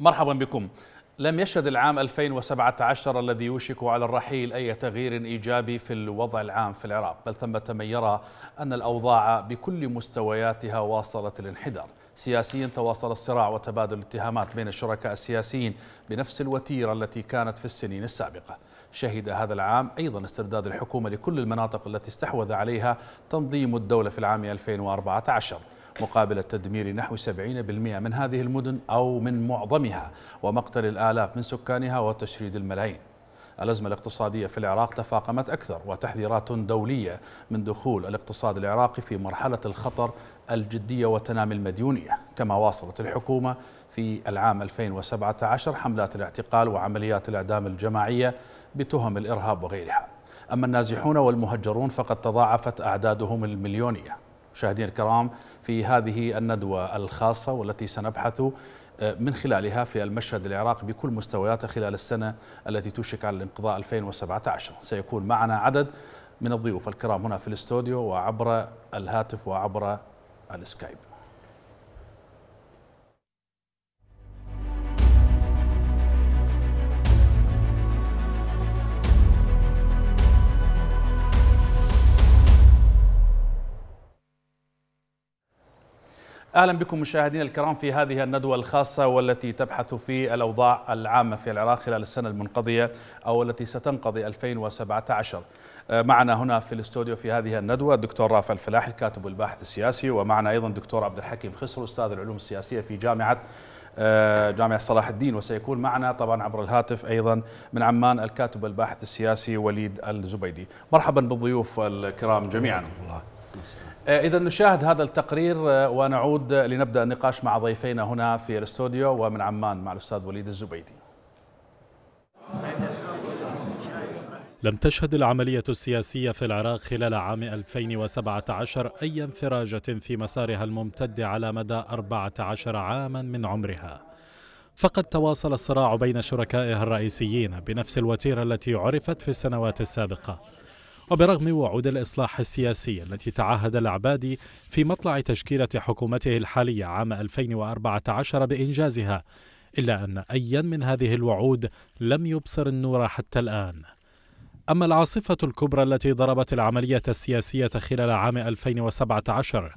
مرحبا بكم لم يشهد العام 2017 الذي يوشك على الرحيل أي تغيير إيجابي في الوضع العام في العراق بل ثمة من يرى أن الأوضاع بكل مستوياتها واصلت الانحدار سياسيا تواصل الصراع وتبادل الاتهامات بين الشركاء السياسيين بنفس الوتيرة التي كانت في السنين السابقة شهد هذا العام أيضا استرداد الحكومة لكل المناطق التي استحوذ عليها تنظيم الدولة في العام 2014 مقابل التدمير نحو 70% من هذه المدن أو من معظمها ومقتل الآلاف من سكانها وتشريد الملايين الأزمة الاقتصادية في العراق تفاقمت أكثر وتحذيرات دولية من دخول الاقتصاد العراقي في مرحلة الخطر الجدية وتنامي المديونية كما واصلت الحكومة في العام 2017 حملات الاعتقال وعمليات الإعدام الجماعية بتهم الإرهاب وغيرها أما النازحون والمهجرون فقد تضاعفت أعدادهم المليونية مشاهدينا الكرام في هذه الندوة الخاصة والتي سنبحث آه، من خلالها في المشهد العراقي بكل مستوياته خلال السنة التي توشك على الانقضاء 2017 سيكون معنا عدد من الضيوف الكرام هنا في الاستوديو وعبر الهاتف وعبر السكايب اهلا بكم مشاهدينا الكرام في هذه الندوه الخاصه والتي تبحث في الاوضاع العامه في العراق خلال السنه المنقضيه او التي ستنقضي 2017 آه، معنا هنا في الاستوديو في هذه الندوه الدكتور رافع الفلاح الكاتب والباحث السياسي ومعنا ايضا الدكتور عبد الحكيم خسرو استاذ العلوم السياسيه في جامعه آه، جامعة صلاح الدين وسيكون معنا طبعا عبر الهاتف أيضا من عمان الكاتب والباحث السياسي وليد الزبيدي مرحبا بالضيوف الكرام جميعا الله. آه، إذا نشاهد هذا التقرير آه، ونعود لنبدأ النقاش مع ضيفينا هنا في الاستوديو ومن عمان مع الأستاذ وليد الزبيدي لم تشهد العملية السياسية في العراق خلال عام 2017 أي انفراجة في مسارها الممتد على مدى 14 عاما من عمرها فقد تواصل الصراع بين شركائها الرئيسيين بنفس الوتيرة التي عرفت في السنوات السابقة وبرغم وعود الإصلاح السياسي التي تعهد العبادي في مطلع تشكيلة حكومته الحالية عام 2014 بإنجازها إلا أن أيا من هذه الوعود لم يبصر النور حتى الآن أما العاصفة الكبرى التي ضربت العملية السياسية خلال عام 2017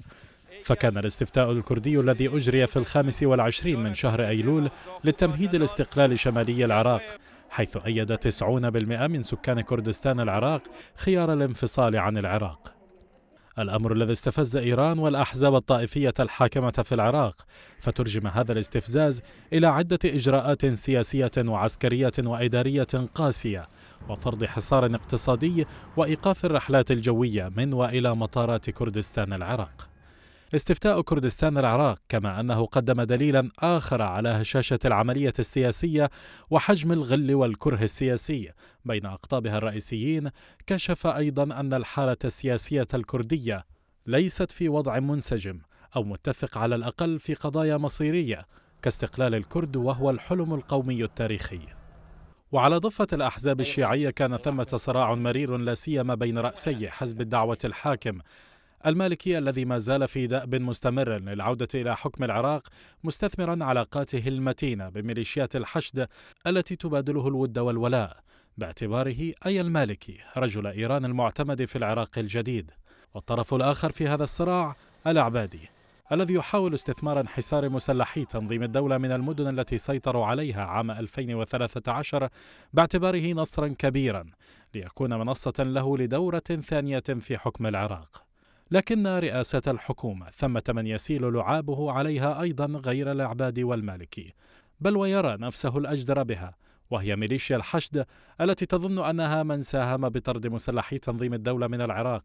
فكان الاستفتاء الكردي الذي أجري في الخامس والعشرين من شهر أيلول للتمهيد الاستقلال شمالي العراق حيث أيد 90% من سكان كردستان العراق خيار الانفصال عن العراق الأمر الذي استفز إيران والأحزاب الطائفية الحاكمة في العراق فترجم هذا الاستفزاز إلى عدة إجراءات سياسية وعسكرية وإدارية قاسية وفرض حصار اقتصادي وإيقاف الرحلات الجوية من وإلى مطارات كردستان العراق استفتاء كردستان العراق كما أنه قدم دليلا آخر على هشاشة العملية السياسية وحجم الغل والكره السياسي بين أقطابها الرئيسيين كشف أيضا أن الحالة السياسية الكردية ليست في وضع منسجم أو متفق على الأقل في قضايا مصيرية كاستقلال الكرد وهو الحلم القومي التاريخي وعلى ضفة الأحزاب الشيعية كان ثمة صراع مرير لا سيما بين رأسي حزب الدعوة الحاكم المالكي الذي ما زال في دأب مستمر للعودة إلى حكم العراق مستثمرا علاقاته المتينة بميليشيات الحشد التي تبادله الود والولاء باعتباره أي المالكي رجل إيران المعتمد في العراق الجديد والطرف الآخر في هذا الصراع العبادي الذي يحاول استثمار انحسار مسلحي تنظيم الدولة من المدن التي سيطروا عليها عام 2013 باعتباره نصرا كبيرا ليكون منصة له لدورة ثانية في حكم العراق لكن رئاسة الحكومة ثمة من يسيل لعابه عليها أيضا غير العباد والمالكي بل ويرى نفسه الأجدر بها وهي ميليشيا الحشد التي تظن أنها من ساهم بطرد مسلحي تنظيم الدولة من العراق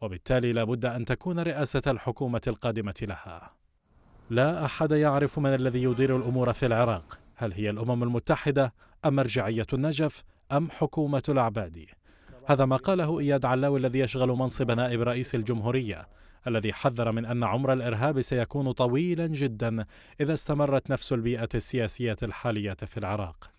وبالتالي لابد أن تكون رئاسة الحكومة القادمة لها لا أحد يعرف من الذي يدير الأمور في العراق هل هي الأمم المتحدة أم مرجعية النجف أم حكومة العبادي هذا ما قاله إياد علاوي الذي يشغل منصب نائب رئيس الجمهورية الذي حذر من أن عمر الإرهاب سيكون طويلا جدا إذا استمرت نفس البيئة السياسية الحالية في العراق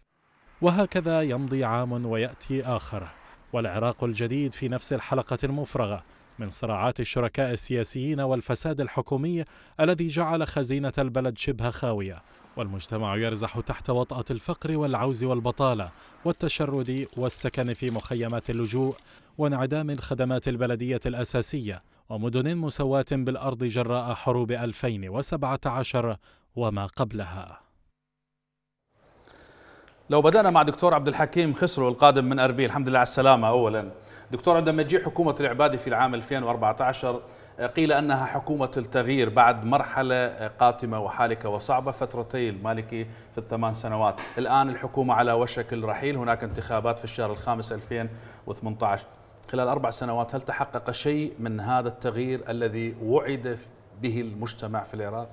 وهكذا يمضي عام ويأتي آخر والعراق الجديد في نفس الحلقة المفرغة من صراعات الشركاء السياسيين والفساد الحكومي الذي جعل خزينة البلد شبه خاوية والمجتمع يرزح تحت وطأة الفقر والعوز والبطالة والتشرد والسكن في مخيمات اللجوء وانعدام الخدمات البلدية الأساسية ومدن مسواة بالأرض جراء حروب 2017 وما قبلها لو بدأنا مع دكتور عبد الحكيم خسرو القادم من أربيل الحمد لله على السلامة أولا دكتور عندما جي حكومة العبادي في العام 2014 قيل أنها حكومة التغيير بعد مرحلة قاتمة وحالكة وصعبة فترتي المالكي في الثمان سنوات الآن الحكومة على وشك الرحيل هناك انتخابات في الشهر الخامس 2018 خلال أربع سنوات هل تحقق شيء من هذا التغيير الذي وعد به المجتمع في العراق؟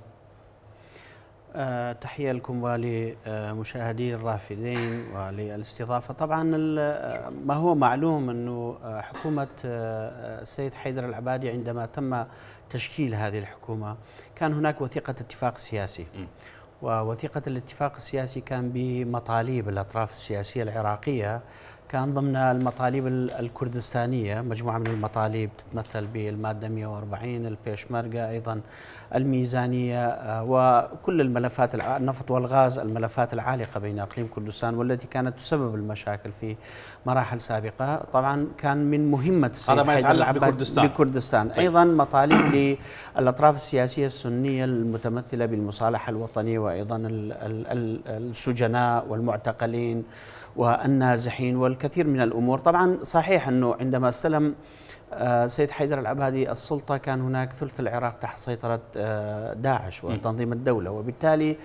آه، تحية لكم ولمشاهدي الرافدين وللاستضافة طبعا آه، ما هو معلوم أنه آه، حكومة السيد حيدر العبادي عندما تم تشكيل هذه الحكومة كان هناك وثيقة اتفاق سياسي ووثيقة الاتفاق السياسي كان بمطالب الأطراف السياسية العراقية كان ضمن المطالب الكردستانية مجموعة من المطالب تتمثل بالمادة 140 البيشمركة أيضا الميزانية آه، وكل الملفات النفط والغاز الملفات العالقة بين أقليم كردستان والتي كانت تسبب المشاكل في مراحل سابقة طبعا كان من مهمة السيد هذا ما يتعلق بكردستان بكردستان طيب. أيضا مطالب للأطراف السياسية السنية المتمثلة بالمصالحة الوطنية وأيضا السجناء والمعتقلين والنازحين والكثير من الأمور طبعا صحيح أنه عندما استلم آه، سيد حيدر العبادي السلطة كان هناك ثلث العراق تحت سيطرة آه، داعش وتنظيم الدولة وبالتالي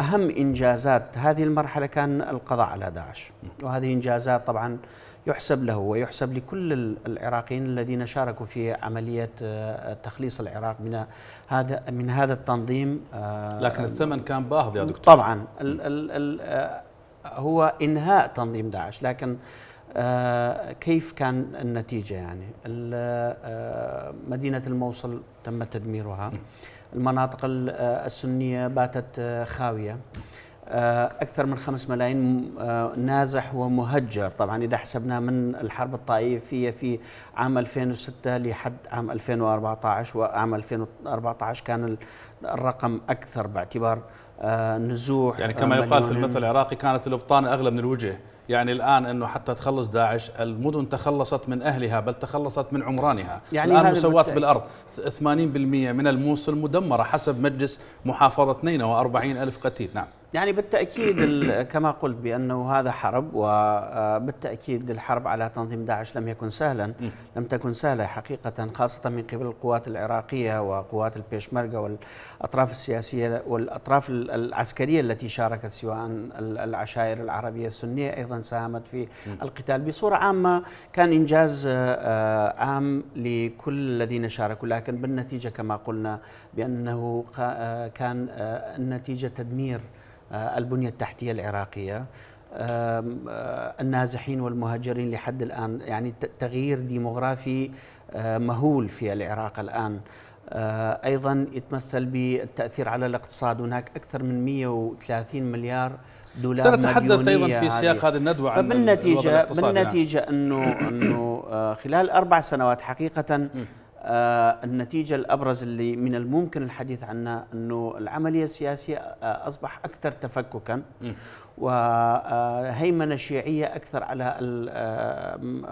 أهم إنجازات هذه المرحلة كان القضاء على داعش وهذه إنجازات طبعا يحسب له ويحسب لكل العراقيين الذين شاركوا في عملية آه، تخليص العراق من هذا من هذا التنظيم لكن الثمن كان باهظ يا دكتور طبعا ال ال ال هو انهاء تنظيم داعش لكن آه، كيف كان النتيجة يعني آه، مدينة الموصل تم تدميرها المناطق آه، السنية باتت خاوية أكثر من خمس ملايين نازح ومهجر طبعا إذا حسبنا من الحرب الطائفية في عام 2006 لحد عام 2014 وعام 2014 كان الرقم أكثر باعتبار آه، نزوح يعني آه، كما يقال في المثل العراقي كانت الابطان اغلى من الوجه يعني الان انه حتى تخلص داعش المدن تخلصت من اهلها بل تخلصت من عمرانها يعني الان مسوات بالارض 80% من الموصل مدمره حسب مجلس محافظه نينوى 40 الف قتيل نعم يعني بالتاكيد كما قلت بانه هذا حرب وبالتاكيد آه، الحرب على تنظيم داعش لم يكن سهلا لم تكن سهله حقيقه خاصه من قبل القوات العراقيه وقوات البيشمركه والاطراف السياسيه والاطراف العسكريه التي شاركت سواء العشائر العربيه السنيه ايضا ساهمت في القتال بصوره عامه كان انجاز آه، آه، عام لكل الذين شاركوا لكن بالنتيجه كما قلنا بانه كان النتيجه تدمير آه، البنية التحتية العراقية آه، النازحين والمهاجرين لحد الآن يعني تغيير ديموغرافي آه، مهول في العراق الآن أيضا يتمثل بالتأثير على الاقتصاد هناك أكثر من 130 مليار دولار سنتحدث أيضا في سياق هذه الندوة عن بالنتيجة يعني. بالنتيجة يعني. أنه أنه خلال أربع سنوات حقيقة آه، النتيجة الأبرز اللي من الممكن الحديث عنها أنه العملية السياسية آه، أصبح أكثر تفككا وهيمنة آه، شيعية أكثر على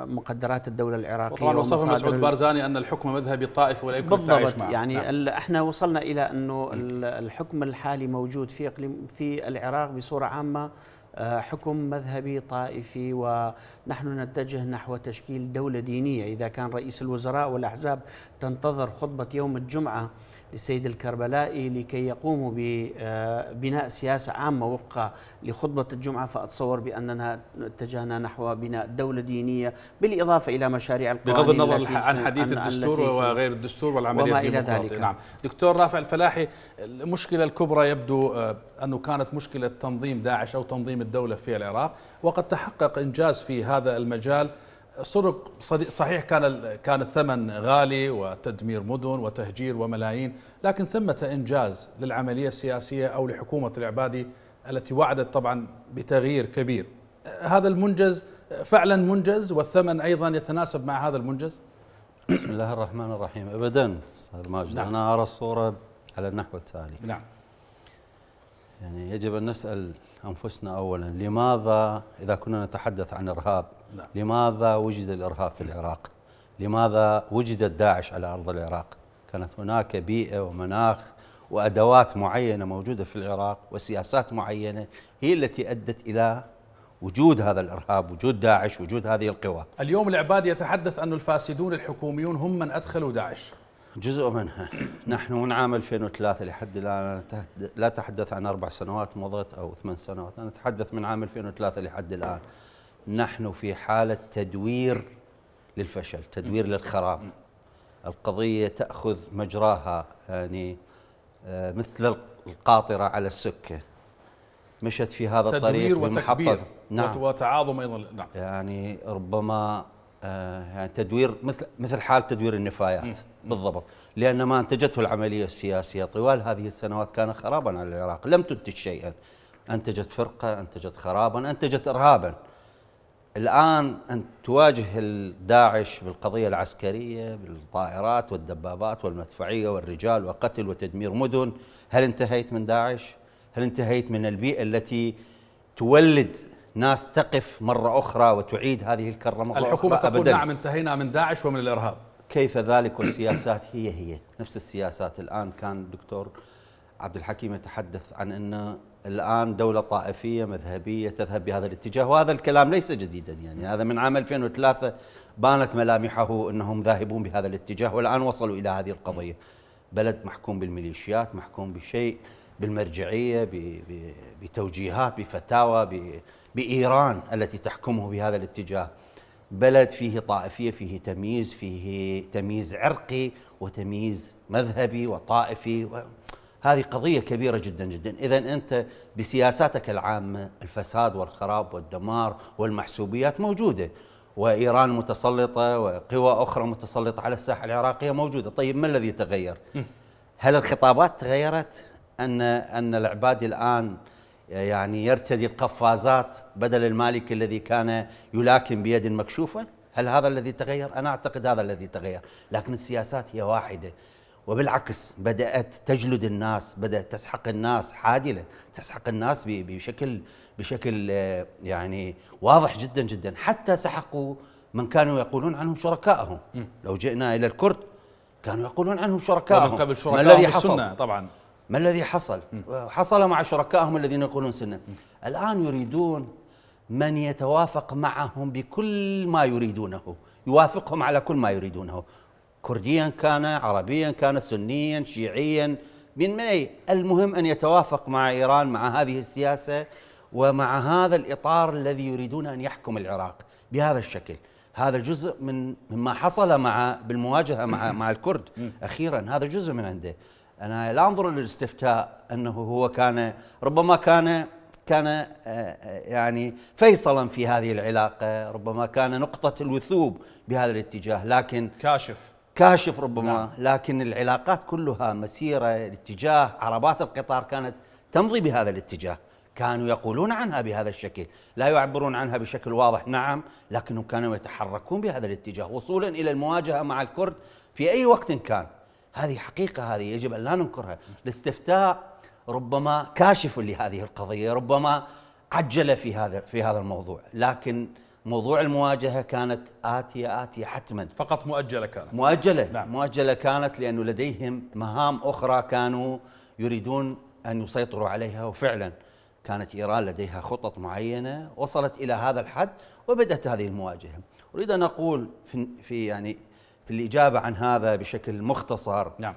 مقدرات الدولة العراقية وطبعا وصفها مسعود بارزاني أن الحكم مذهبي الطائف ولا يمكن بالضبط معه. يعني نعم. احنا وصلنا إلى أنه الحكم الحالي موجود في في العراق بصورة عامة آه، حكم مذهبي طائفي ونحن نتجه نحو تشكيل دولة دينية إذا كان رئيس الوزراء والأحزاب تنتظر خطبة يوم الجمعة للسيد الكربلائي لكي يقوموا ببناء آه، سياسة عامة وفق لخطبة الجمعة فأتصور بأننا اتجهنا نحو بناء دولة دينية بالإضافة إلى مشاريع القوانين بغض النظر عن حديث الدستور وغير الدستور والعملية وما الديمقراطية إلى ذلك. نعم دكتور رافع الفلاحي المشكلة الكبرى يبدو آه، أنه كانت مشكلة تنظيم داعش أو تنظيم الدولة في العراق وقد تحقق إنجاز في هذا المجال سرق صحيح كان كان الثمن غالي وتدمير مدن وتهجير وملايين لكن ثمة إنجاز للعملية السياسية أو لحكومة العبادي التي وعدت طبعا بتغيير كبير هذا المنجز فعلا منجز والثمن أيضا يتناسب مع هذا المنجز بسم الله الرحمن الرحيم أبدا أستاذ ماجد نعم. أنا أرى الصورة على النحو التالي نعم يعني يجب أن نسأل أنفسنا أولا لماذا إذا كنا نتحدث عن إرهاب نعم. لماذا وجد الإرهاب في العراق لماذا وجدت داعش على أرض العراق كانت هناك بيئة ومناخ وأدوات معينة موجودة في العراق وسياسات معينة هي التي أدت إلى وجود هذا الارهاب، وجود داعش، وجود هذه القوى. اليوم العباد يتحدث ان الفاسدون الحكوميون هم من ادخلوا داعش. جزء منها، نحن من عام 2003 لحد الان لا اتحدث عن اربع سنوات مضت او ثمان سنوات، انا اتحدث من عام 2003 لحد الان. نحن في حالة تدوير للفشل تدوير للخراب القضية تأخذ مجراها يعني آه، مثل القاطرة على السكة مشت في هذا الطريق وتكبير نعم وتعاظم أيضا نعم يعني ربما آه، يعني تدوير مثل مثل حال تدوير النفايات بالضبط لأن ما أنتجته العملية السياسية طوال هذه السنوات كان خرابا على العراق لم تنتج شيئا أنتجت فرقة أنتجت خرابا أنتجت إرهابا الآن أن تواجه الداعش بالقضية العسكرية بالطائرات والدبابات والمدفعية والرجال وقتل وتدمير مدن هل انتهيت من داعش؟ هل انتهيت من البيئة التي تولد ناس تقف مرة أخرى وتعيد هذه الكرة مرة الحكومة أخرى تقول نعم انتهينا من داعش ومن الإرهاب كيف ذلك والسياسات هي هي نفس السياسات الآن كان دكتور عبد الحكيم يتحدث عن أن الآن دولة طائفية مذهبية تذهب بهذا الاتجاه وهذا الكلام ليس جديدا يعني هذا من عام 2003 بانت ملامحه أنهم ذاهبون بهذا الاتجاه والآن وصلوا إلى هذه القضية بلد محكوم بالميليشيات محكوم بشيء بالمرجعية بتوجيهات بفتاوى بإيران التي تحكمه بهذا الاتجاه بلد فيه طائفية فيه تمييز فيه تمييز عرقي وتمييز مذهبي وطائفي هذه قضية كبيرة جدا جدا إذا أنت بسياساتك العامة الفساد والخراب والدمار والمحسوبيات موجودة وإيران متسلطة وقوى أخرى متسلطة على الساحة العراقية موجودة طيب ما الذي تغير؟ هل الخطابات تغيرت؟ أن, أن العبادي الآن يعني يرتدي القفازات بدل المالك الذي كان يلاكم بيد مكشوفة؟ هل هذا الذي تغير؟ أنا أعتقد هذا الذي تغير لكن السياسات هي واحدة وبالعكس بدأت تجلد الناس بدأت تسحق الناس حادلة تسحق الناس بشكل بشكل آه، يعني واضح جدا جدا حتى سحقوا من كانوا يقولون عنهم شركائهم لو جئنا إلى الكرد كانوا يقولون عنهم شركائهم قبل شركائهم ما الذي حصل طبعا ما الذي حصل حصل مع شركائهم الذين يقولون سنة الآن يريدون من يتوافق معهم بكل ما يريدونه يوافقهم على كل ما يريدونه كرديا كان عربيا كان سنيا شيعيا من من أي المهم أن يتوافق مع إيران مع هذه السياسة ومع هذا الإطار الذي يريدون أن يحكم العراق بهذا الشكل هذا جزء من مما حصل مع بالمواجهة مع مع الكرد أخيرا هذا جزء من عنده أنا لا أنظر للاستفتاء أنه هو كان ربما كان كان آه، آه، يعني فيصلا في هذه العلاقة ربما كان نقطة الوثوب بهذا الاتجاه لكن كاشف كاشف ربما نعم. لكن العلاقات كلها مسيرة الاتجاه عربات القطار كانت تمضي بهذا الاتجاه كانوا يقولون عنها بهذا الشكل لا يعبرون عنها بشكل واضح نعم لكنهم كانوا يتحركون بهذا الاتجاه وصولا إلى المواجهة مع الكرد في أي وقت كان هذه حقيقة هذه يجب أن لا ننكرها الاستفتاء ربما كاشف لهذه القضية ربما عجل في هذا في هذا الموضوع لكن موضوع المواجهة كانت آتية آتية حتما فقط مؤجلة كانت مؤجلة نعم. مؤجلة كانت لأنه لديهم مهام أخرى كانوا يريدون أن يسيطروا عليها وفعلا كانت إيران لديها خطط معينة وصلت إلى هذا الحد وبدأت هذه المواجهة أريد أن أقول في يعني في الإجابة عن هذا بشكل مختصر نعم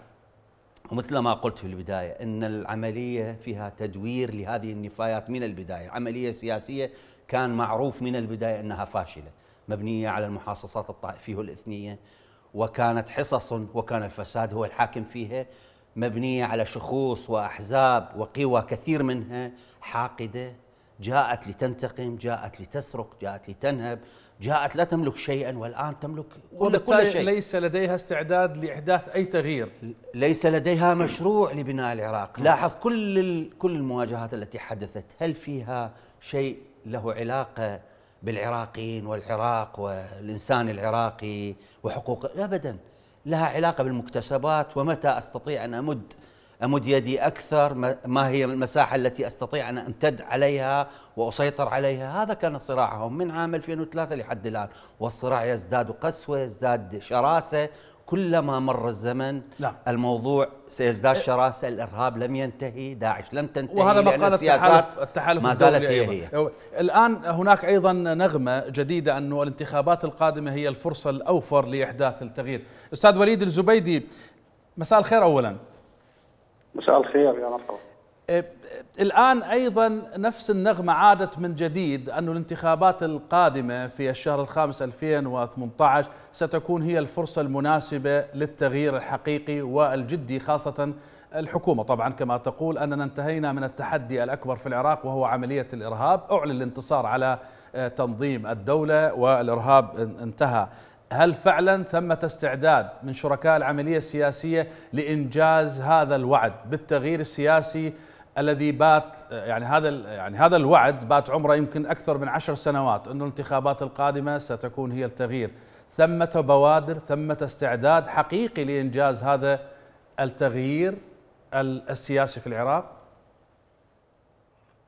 ومثل ما قلت في البداية أن العملية فيها تدوير لهذه النفايات من البداية عملية سياسية كان معروف من البداية أنها فاشلة مبنية على المحاصصات الطائفية والإثنية وكانت حصص وكان الفساد هو الحاكم فيها مبنية على شخوص وأحزاب وقوى كثير منها حاقدة جاءت لتنتقم جاءت لتسرق جاءت لتنهب جاءت لا تملك شيئا والآن تملك كل شيء ليس لديها استعداد لإحداث أي تغيير ليس لديها مشروع لبناء العراق نعم. لاحظ كل كل المواجهات التي حدثت هل فيها شيء له علاقه بالعراقيين والعراق والانسان العراقي وحقوقه ابدا لها علاقه بالمكتسبات ومتى استطيع ان امد امد يدي اكثر ما هي المساحه التي استطيع ان امتد عليها واسيطر عليها هذا كان صراعهم من عام 2003 لحد الان والصراع يزداد قسوه يزداد شراسه كلما مر الزمن نعم. الموضوع سيزداد شراسة الإرهاب لم ينتهي داعش لم تنتهي وهذا ما قال التحالف, التحالف ما زالت هي, هي الآن هناك أيضا نغمة جديدة انه الانتخابات القادمة هي الفرصة الأوفر لإحداث التغيير أستاذ وليد الزبيدي مساء الخير أولا مساء الخير يا مرحبا إيه، الآن أيضا نفس النغمة عادت من جديد أن الانتخابات القادمة في الشهر الخامس 2018 ستكون هي الفرصة المناسبة للتغيير الحقيقي والجدي خاصة الحكومة طبعا كما تقول أننا انتهينا من التحدي الأكبر في العراق وهو عملية الإرهاب أعلن الانتصار على آه، تنظيم الدولة والإرهاب انتهى هل فعلا ثمة استعداد من شركاء العملية السياسية لإنجاز هذا الوعد بالتغيير السياسي الذي بات يعني هذا يعني هذا الوعد بات عمره يمكن اكثر من عشر سنوات انه الانتخابات القادمه ستكون هي التغيير، ثمة بوادر، ثمة استعداد حقيقي لانجاز هذا التغيير السياسي في العراق؟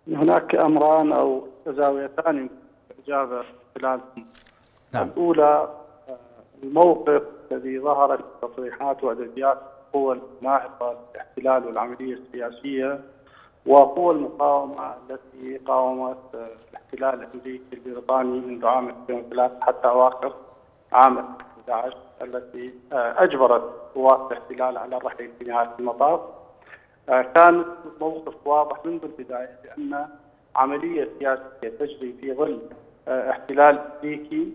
هناك امران او زاويتان اجابه خلال نعم. الاولى الموقف الذي ظهرت تصريحات وادبيات القوى الناهضه الاحتلال والعمليه السياسيه وقوى المقاومة التي قاومت الاحتلال الأمريكي البريطاني منذ عام 2003 حتى أواخر عام 2011 التي آه، أجبرت قوات الاحتلال على الرحيل في نهاية المطاف آه، كان موقف واضح منذ البداية بأن عملية سياسية تجري في ظل آه، احتلال أمريكي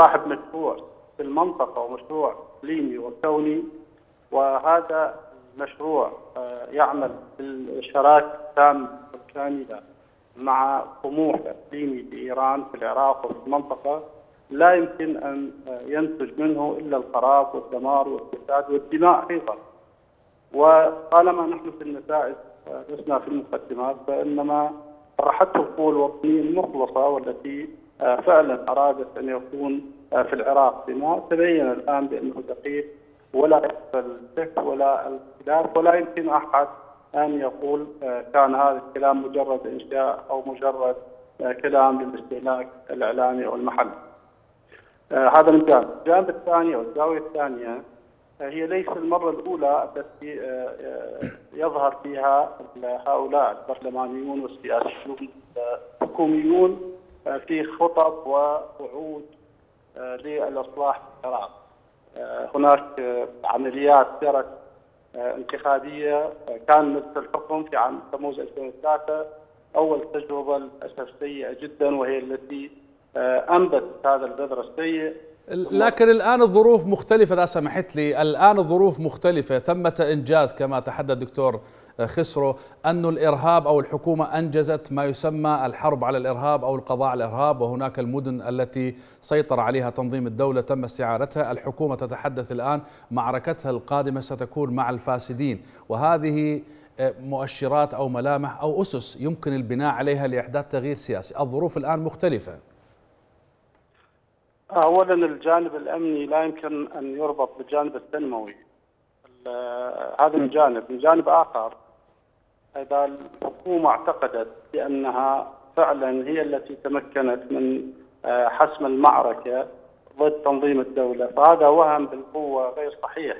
صاحب مشروع في المنطقة ومشروع إقليمي وكوني وهذا مشروع آه، يعمل بالشراكة التامة والكاملة مع طموح إقليمي لإيران في العراق وفي المنطقة لا يمكن أن آه، ينتج منه إلا الخراب والدمار والفساد والدماء أيضا وطالما نحن في النتائج آه، لسنا في المقدمات فإنما طرحته القوى الوطنية المخلصة والتي فعلا أرادت أن يكون في العراق بما تبين الآن بأنه دقيق ولا يحصل السحر ولا الخلاف ولا يمكن احد ان يقول آه، كان هذا الكلام مجرد انشاء او مجرد آه، كلام للاستهلاك الاعلامي او المحلي. آه، هذا من جانب، الجانب الثاني او الزاويه الثانيه هي ليس المره الاولى التي يظهر فيها هؤلاء البرلمانيون والسياسيون الحكوميون في خطط ووعود للاصلاح في العراق. هناك عمليات جرت انتخابيه كان مجلس الحكم في عام تموز 2003 اول تجربه للاسف سيئه جدا وهي التي آه، انبتت هذا البذر السيء لكن الان الظروف مختلفه اذا سمحت لي الان الظروف مختلفه ثمه انجاز كما تحدث دكتور خسروا أن الإرهاب أو الحكومة أنجزت ما يسمى الحرب على الإرهاب أو القضاء على الإرهاب وهناك المدن التي سيطر عليها تنظيم الدولة تم استعارتها الحكومة تتحدث الآن معركتها القادمة ستكون مع الفاسدين وهذه آه، مؤشرات أو ملامح أو أسس يمكن البناء عليها لإحداث تغيير سياسي الظروف الآن مختلفة اولا الجانب الامني لا يمكن ان يربط بالجانب التنموي آه، هذا من جانب، من جانب اخر إذا الحكومة اعتقدت بأنها فعلا هي التي تمكنت من آه، حسم المعركة ضد تنظيم الدولة فهذا وهم بالقوة غير صحيح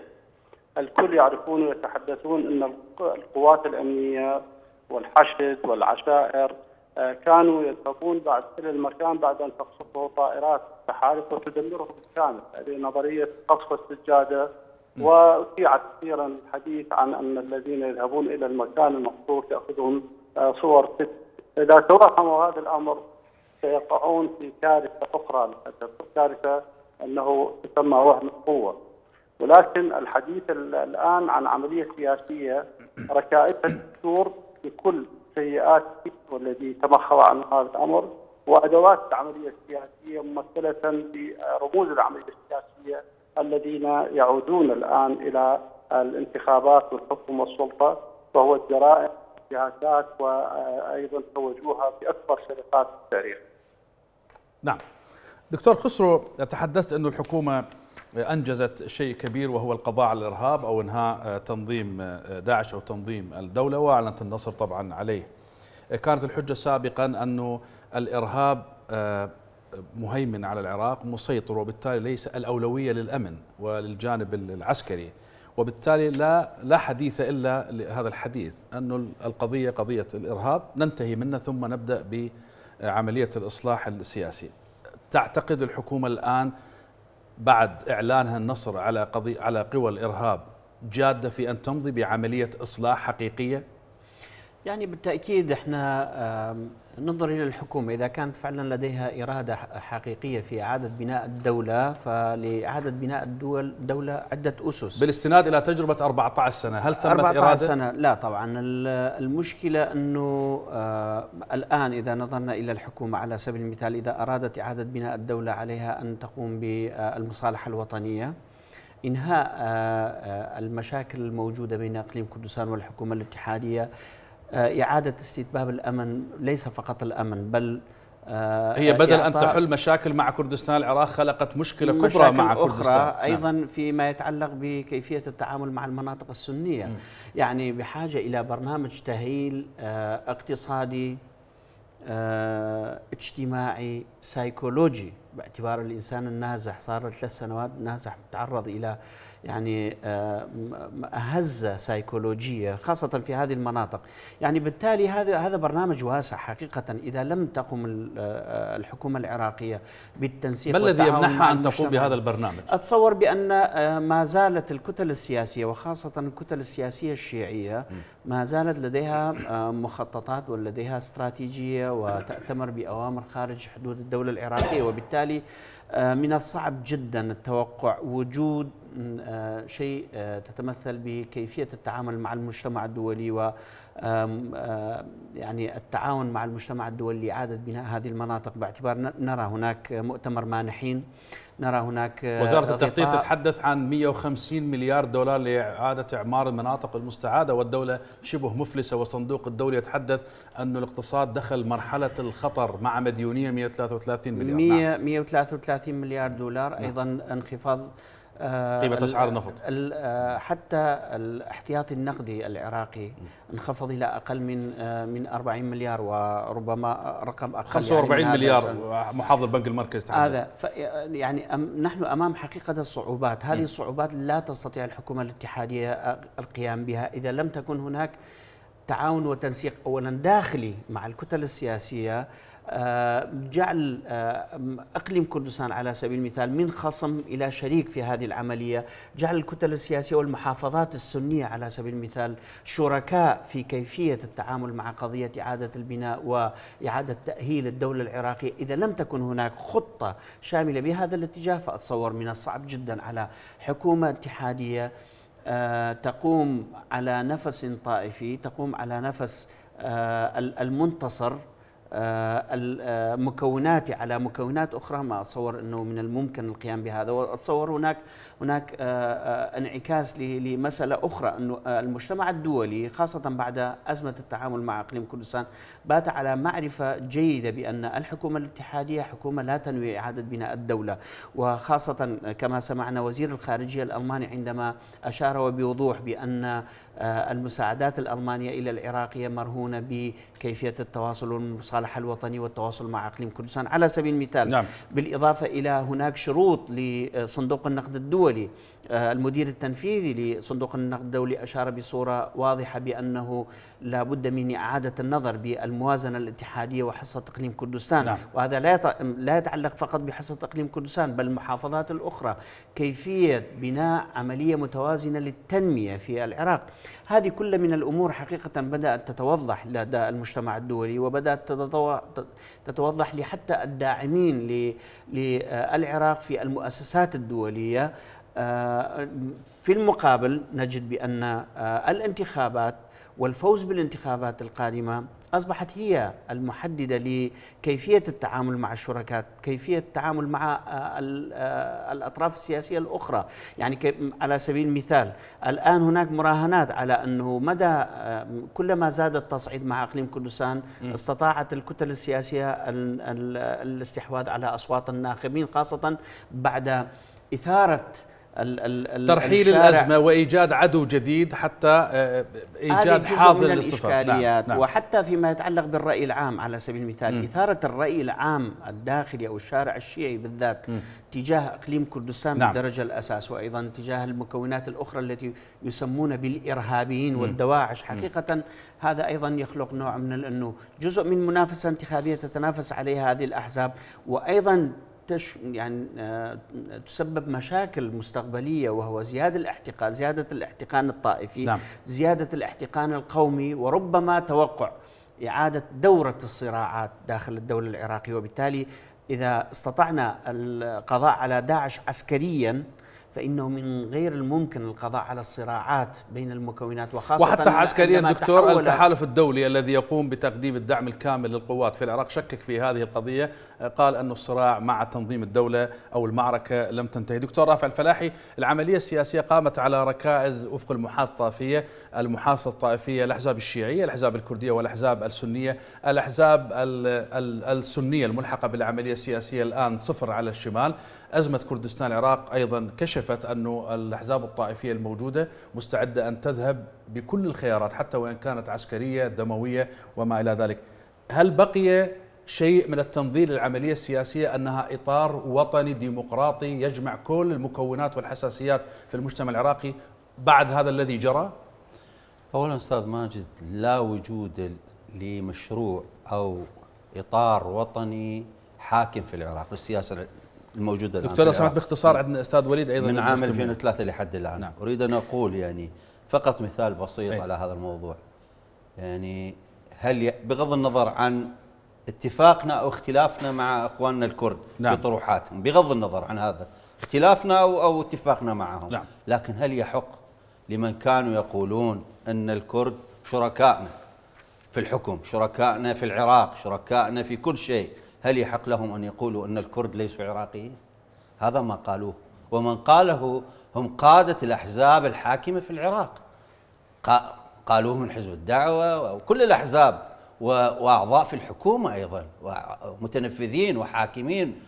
الكل يعرفون ويتحدثون أن القوات الأمنية والحشد والعشائر آه، كانوا يذهبون بعد كل المكان بعد أن تقصفه طائرات تحالف وتدمره بالكامل هذه نظرية قصف السجادة وأشيع كثيرا الحديث عن أن الذين يذهبون إلى المكان المقصود تاخذهم آه، صور ست إذا تراحموا هذا الأمر سيقعون في كارثة أخرى للأسف كارثة أنه تسمى وهم القوة ولكن الحديث الآن عن عملية سياسية ركائبها تدور بكل سيئات والذي تمخر عن هذا الأمر وأدوات العملية السياسية ممثلة برموز آه، العملية السياسية الذين يعودون الآن إلى الانتخابات والحكم والسلطة وهو الجرائم والانتهاكات وأيضا توجوها في أكبر شرقات التاريخ نعم دكتور خسرو تحدثت انه الحكومة أنجزت شيء كبير وهو القضاء على الإرهاب أو إنهاء تنظيم داعش أو تنظيم الدولة وأعلنت النصر طبعا عليه كانت الحجة سابقا أنه الإرهاب مهيمن على العراق مسيطر وبالتالي ليس الأولوية للأمن وللجانب العسكري وبالتالي لا لا حديث إلا لهذا الحديث أن القضية قضية الإرهاب ننتهي منها ثم نبدأ بعملية الإصلاح السياسي تعتقد الحكومة الآن بعد إعلانها النصر على قضي على قوى الإرهاب جادة في أن تمضي بعملية إصلاح حقيقية يعني بالتأكيد احنا ننظر إلى الحكومة إذا كانت فعلا لديها إرادة حقيقية في إعادة بناء الدولة فلإعادة بناء الدول دولة عدة أسس بالاستناد إلى تجربة 14 سنة هل ثمت 14 إرادة؟ سنة لا طبعا المشكلة أنه الآن إذا نظرنا إلى الحكومة على سبيل المثال إذا أرادت إعادة بناء الدولة عليها أن تقوم بالمصالحة الوطنية إنهاء المشاكل الموجودة بين إقليم كردستان والحكومة الاتحادية آه، إعادة استتباب الأمن ليس فقط الأمن بل آه، هي بدل أن تحل مشاكل مع كردستان العراق خلقت مشكلة كبرى مشاكل مع أخرى كردستان نعم. أيضا فيما يتعلق بكيفية التعامل مع المناطق السنية م. يعني بحاجة إلى برنامج تهيل آه، اقتصادي اجتماعي سايكولوجي باعتبار الإنسان النازح صار ثلاث سنوات نازح تعرض إلى يعني آه، هزة سيكولوجية خاصة في هذه المناطق يعني بالتالي هذا هذا برنامج واسع حقيقة إذا لم تقم آه، الحكومة العراقية بالتنسيق ما الذي يمنحها أن تقوم بهذا البرنامج؟ أتصور بأن آه، ما زالت الكتل السياسية وخاصة الكتل السياسية الشيعية ما زالت لديها مخططات ولديها استراتيجية وتأتمر بأوامر خارج حدود الدولة العراقية وبالتالي آه، من الصعب جدا التوقع وجود آه، شيء آه، تتمثل بكيفية التعامل مع المجتمع الدولي و يعني التعاون مع المجتمع الدولي لإعادة بناء هذه المناطق باعتبار نرى هناك مؤتمر مانحين نرى هناك آه، وزارة التخطيط تتحدث عن 150 مليار دولار لإعادة إعمار المناطق المستعادة والدولة شبه مفلسة والصندوق الدولي يتحدث أن الاقتصاد دخل مرحلة الخطر مع مديونية 133 مليار 100 نعم. 133 مليار دولار نعم. أيضا انخفاض آه، قيمة أسعار النفط آه، حتى الاحتياطي النقدي العراقي انخفض إلى أقل من آه، من 40 مليار وربما رقم أقل 45 يعني مليار محافظ البنك المركزي هذا يعني نحن أمام حقيقة الصعوبات هذه الصعوبات لا تستطيع الحكومة الاتحادية القيام بها إذا لم تكن هناك تعاون وتنسيق اولا داخلي مع الكتل السياسيه آه، جعل آه، اقليم كردستان على سبيل المثال من خصم الى شريك في هذه العمليه، جعل الكتل السياسيه والمحافظات السنيه على سبيل المثال شركاء في كيفيه التعامل مع قضيه اعاده البناء واعاده تاهيل الدوله العراقيه، اذا لم تكن هناك خطه شامله بهذا الاتجاه فاتصور من الصعب جدا على حكومه اتحاديه آه، تقوم على نفس طائفي تقوم على نفس آه، المنتصر آه، المكونات على مكونات اخرى ما اتصور انه من الممكن القيام بهذا واتصور هناك هناك آه، آه، انعكاس لمسألة أخرى أن آه، المجتمع الدولي خاصة بعد أزمة التعامل مع إقليم كردستان بات على معرفة جيدة بأن الحكومة الاتحادية حكومة لا تنوي إعادة بناء الدولة وخاصة كما سمعنا وزير الخارجية الألماني عندما أشار وبوضوح بأن المساعدات الألمانية إلى العراقية مرهونة بكيفية التواصل والمصالحة الوطني والتواصل مع إقليم كردستان على سبيل المثال نعم. بالإضافة إلى هناك شروط لصندوق النقد الدولي الدولي المدير التنفيذي لصندوق النقد الدولي أشار بصورة واضحة بأنه لا بد من إعادة النظر بالموازنة الاتحادية وحصة إقليم كردستان نعم. وهذا لا لا يتعلق فقط بحصة إقليم كردستان بل المحافظات الأخرى كيفية بناء عملية متوازنة للتنمية في العراق هذه كل من الأمور حقيقة بدأت تتوضح لدى المجتمع الدولي وبدأت تتوضح لحتى الداعمين للعراق في المؤسسات الدولية آه، في المقابل نجد بأن آه، الانتخابات والفوز بالانتخابات القادمة أصبحت هي المحددة لكيفية التعامل مع الشركات كيفية التعامل مع آه، الأطراف السياسية الأخرى يعني على سبيل المثال الآن هناك مراهنات على أنه مدى كلما زاد التصعيد مع أقليم كردستان استطاعت الكتل السياسية الاستحواذ على أصوات الناخبين خاصة بعد إثارة ترحيل الازمه وايجاد عدو جديد حتى آه، آه، ايجاد حاضر للاصطفاف نعم. نعم. وحتى فيما يتعلق بالراي العام على سبيل المثال م. اثاره الراي العام الداخلي او الشارع الشيعي بالذات م. تجاه اقليم كردستان نعم. بالدرجه الاساس وايضا تجاه المكونات الاخرى التي يسمون بالارهابيين م. والدواعش حقيقه م. هذا ايضا يخلق نوع من انه جزء من منافسه انتخابيه تتنافس عليها هذه الاحزاب وايضا تش يعني آه، تسبب مشاكل مستقبلية وهو زيادة الاحتقان زيادة الاحتقان الطائفي نعم. زيادة الاحتقان القومي وربما توقع إعادة دورة الصراعات داخل الدولة العراقية وبالتالي إذا استطعنا القضاء على داعش عسكريا فانه من غير الممكن القضاء على الصراعات بين المكونات وخاصه وحتى عسكريا دكتور التحالف الدولي الذي يقوم بتقديم الدعم الكامل للقوات في العراق شكك في هذه القضيه قال أن الصراع مع تنظيم الدوله او المعركه لم تنتهي دكتور رافع الفلاحي العمليه السياسيه قامت على ركائز وفق المحاصصه الطائفيه المحاصصه الطائفيه الاحزاب الشيعيه الاحزاب الكرديه والاحزاب السنيه الاحزاب السنيه الملحقه بالعمليه السياسيه الان صفر على الشمال أزمة كردستان العراق أيضا كشفت أن الأحزاب الطائفية الموجودة مستعدة أن تذهب بكل الخيارات حتى وإن كانت عسكرية دموية وما إلى ذلك هل بقي شيء من التنظير للعملية السياسية أنها إطار وطني ديمقراطي يجمع كل المكونات والحساسيات في المجتمع العراقي بعد هذا الذي جرى؟ أولا أستاذ ماجد لا وجود لمشروع أو إطار وطني حاكم في العراق للسياسة الموجوده الان دكتور سمعت باختصار عندنا استاذ وليد ايضا من عام 2003 لحد الان نعم. اريد ان اقول يعني فقط مثال بسيط أي. على هذا الموضوع يعني هل ي... بغض النظر عن اتفاقنا او اختلافنا مع اخواننا الكرد نعم. في طروحاتهم بغض النظر عن هذا اختلافنا او, أو اتفاقنا معهم نعم. لكن هل يحق لمن كانوا يقولون ان الكرد شركائنا في الحكم شركائنا في العراق شركائنا في كل شيء هل يحق لهم أن يقولوا أن الكرد ليسوا عراقيين هذا ما قالوه ومن قاله هم قادة الأحزاب الحاكمة في العراق قالوه من حزب الدعوة وكل الأحزاب وأعضاء في الحكومة أيضا ومتنفذين وحاكمين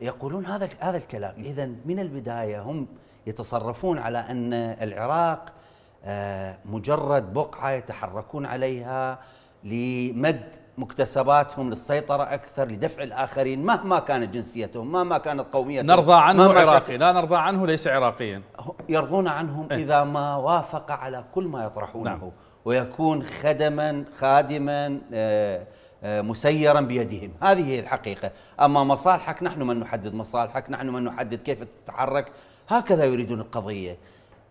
يقولون هذا هذا الكلام إذا من البداية هم يتصرفون على أن العراق آه، مجرد بقعة يتحركون عليها لمد مكتسباتهم للسيطرة أكثر لدفع الآخرين مهما كانت جنسيتهم مهما كانت قوميتهم نرضى عنه عراقي لا نرضى عنه ليس عراقيا يرضون عنهم إيه؟ إذا ما وافق على كل ما يطرحونه نعم. ويكون خدما خادما آه، آه، مسيرا بيدهم هذه هي الحقيقة أما مصالحك نحن من نحدد مصالحك نحن من نحدد كيف تتحرك هكذا يريدون القضية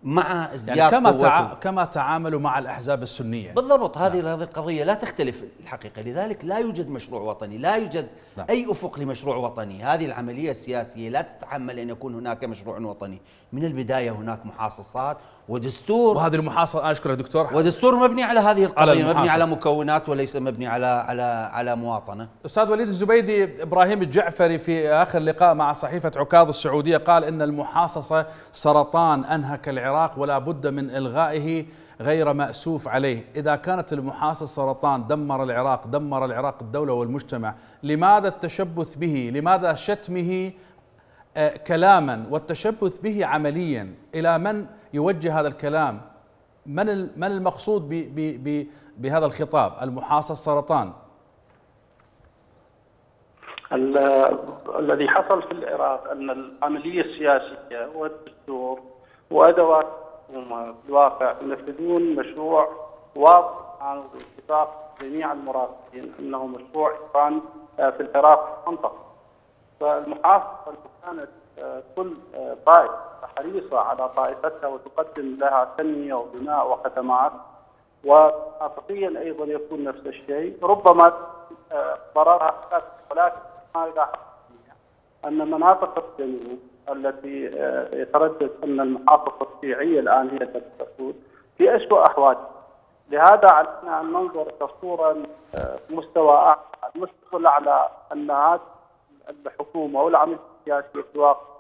مع ازدياد يعني كما تع... كما تعاملوا مع الاحزاب السنيه بالضبط هذه نعم. هذه القضيه لا تختلف الحقيقه لذلك لا يوجد مشروع وطني لا يوجد نعم. اي افق لمشروع وطني هذه العمليه السياسيه لا تتحمل ان يكون هناك مشروع وطني من البدايه هناك محاصصات ودستور وهذه المحاصصه اشكرك دكتور ودستور مبني على هذه القضيه مبني على مكونات وليس مبني على على على مواطنه استاذ وليد الزبيدي ابراهيم الجعفري في اخر لقاء مع صحيفه عكاظ السعوديه قال ان المحاصصه سرطان انهك العراق ولا بد من الغائه غير مأسوف عليه إذا كانت المحاصصة سرطان دمر العراق دمر العراق الدولة والمجتمع لماذا التشبث به لماذا شتمه آه، كلاما والتشبث به عمليا إلى من يوجه هذا الكلام من من المقصود بـ بـ بـ بهذا الخطاب المحاصة السرطان الذي حصل في العراق ان العمليه السياسيه والدستور وادوات الحكومه بالواقع ينفذون مشروع واضح عن اتفاق جميع المراقبين انه مشروع كان آه، في العراق منطقه فالمحافظه كانت كل طائفة حريصة على طائفتها وتقدم لها تنمية وبناء وخدمات وحقيقيا ايضا يكون نفس الشيء ربما آه، ضررها ولكن ما الى ان مناطق الجنوب التي آه، يتردد ان المحافظه الشيعيه الان هي التي في اسوء احوالها لهذا علينا ان ننظر كصوره آه، مستوى اعلى المستوى على ان هذه الحكومه والعمل السياسي الواقع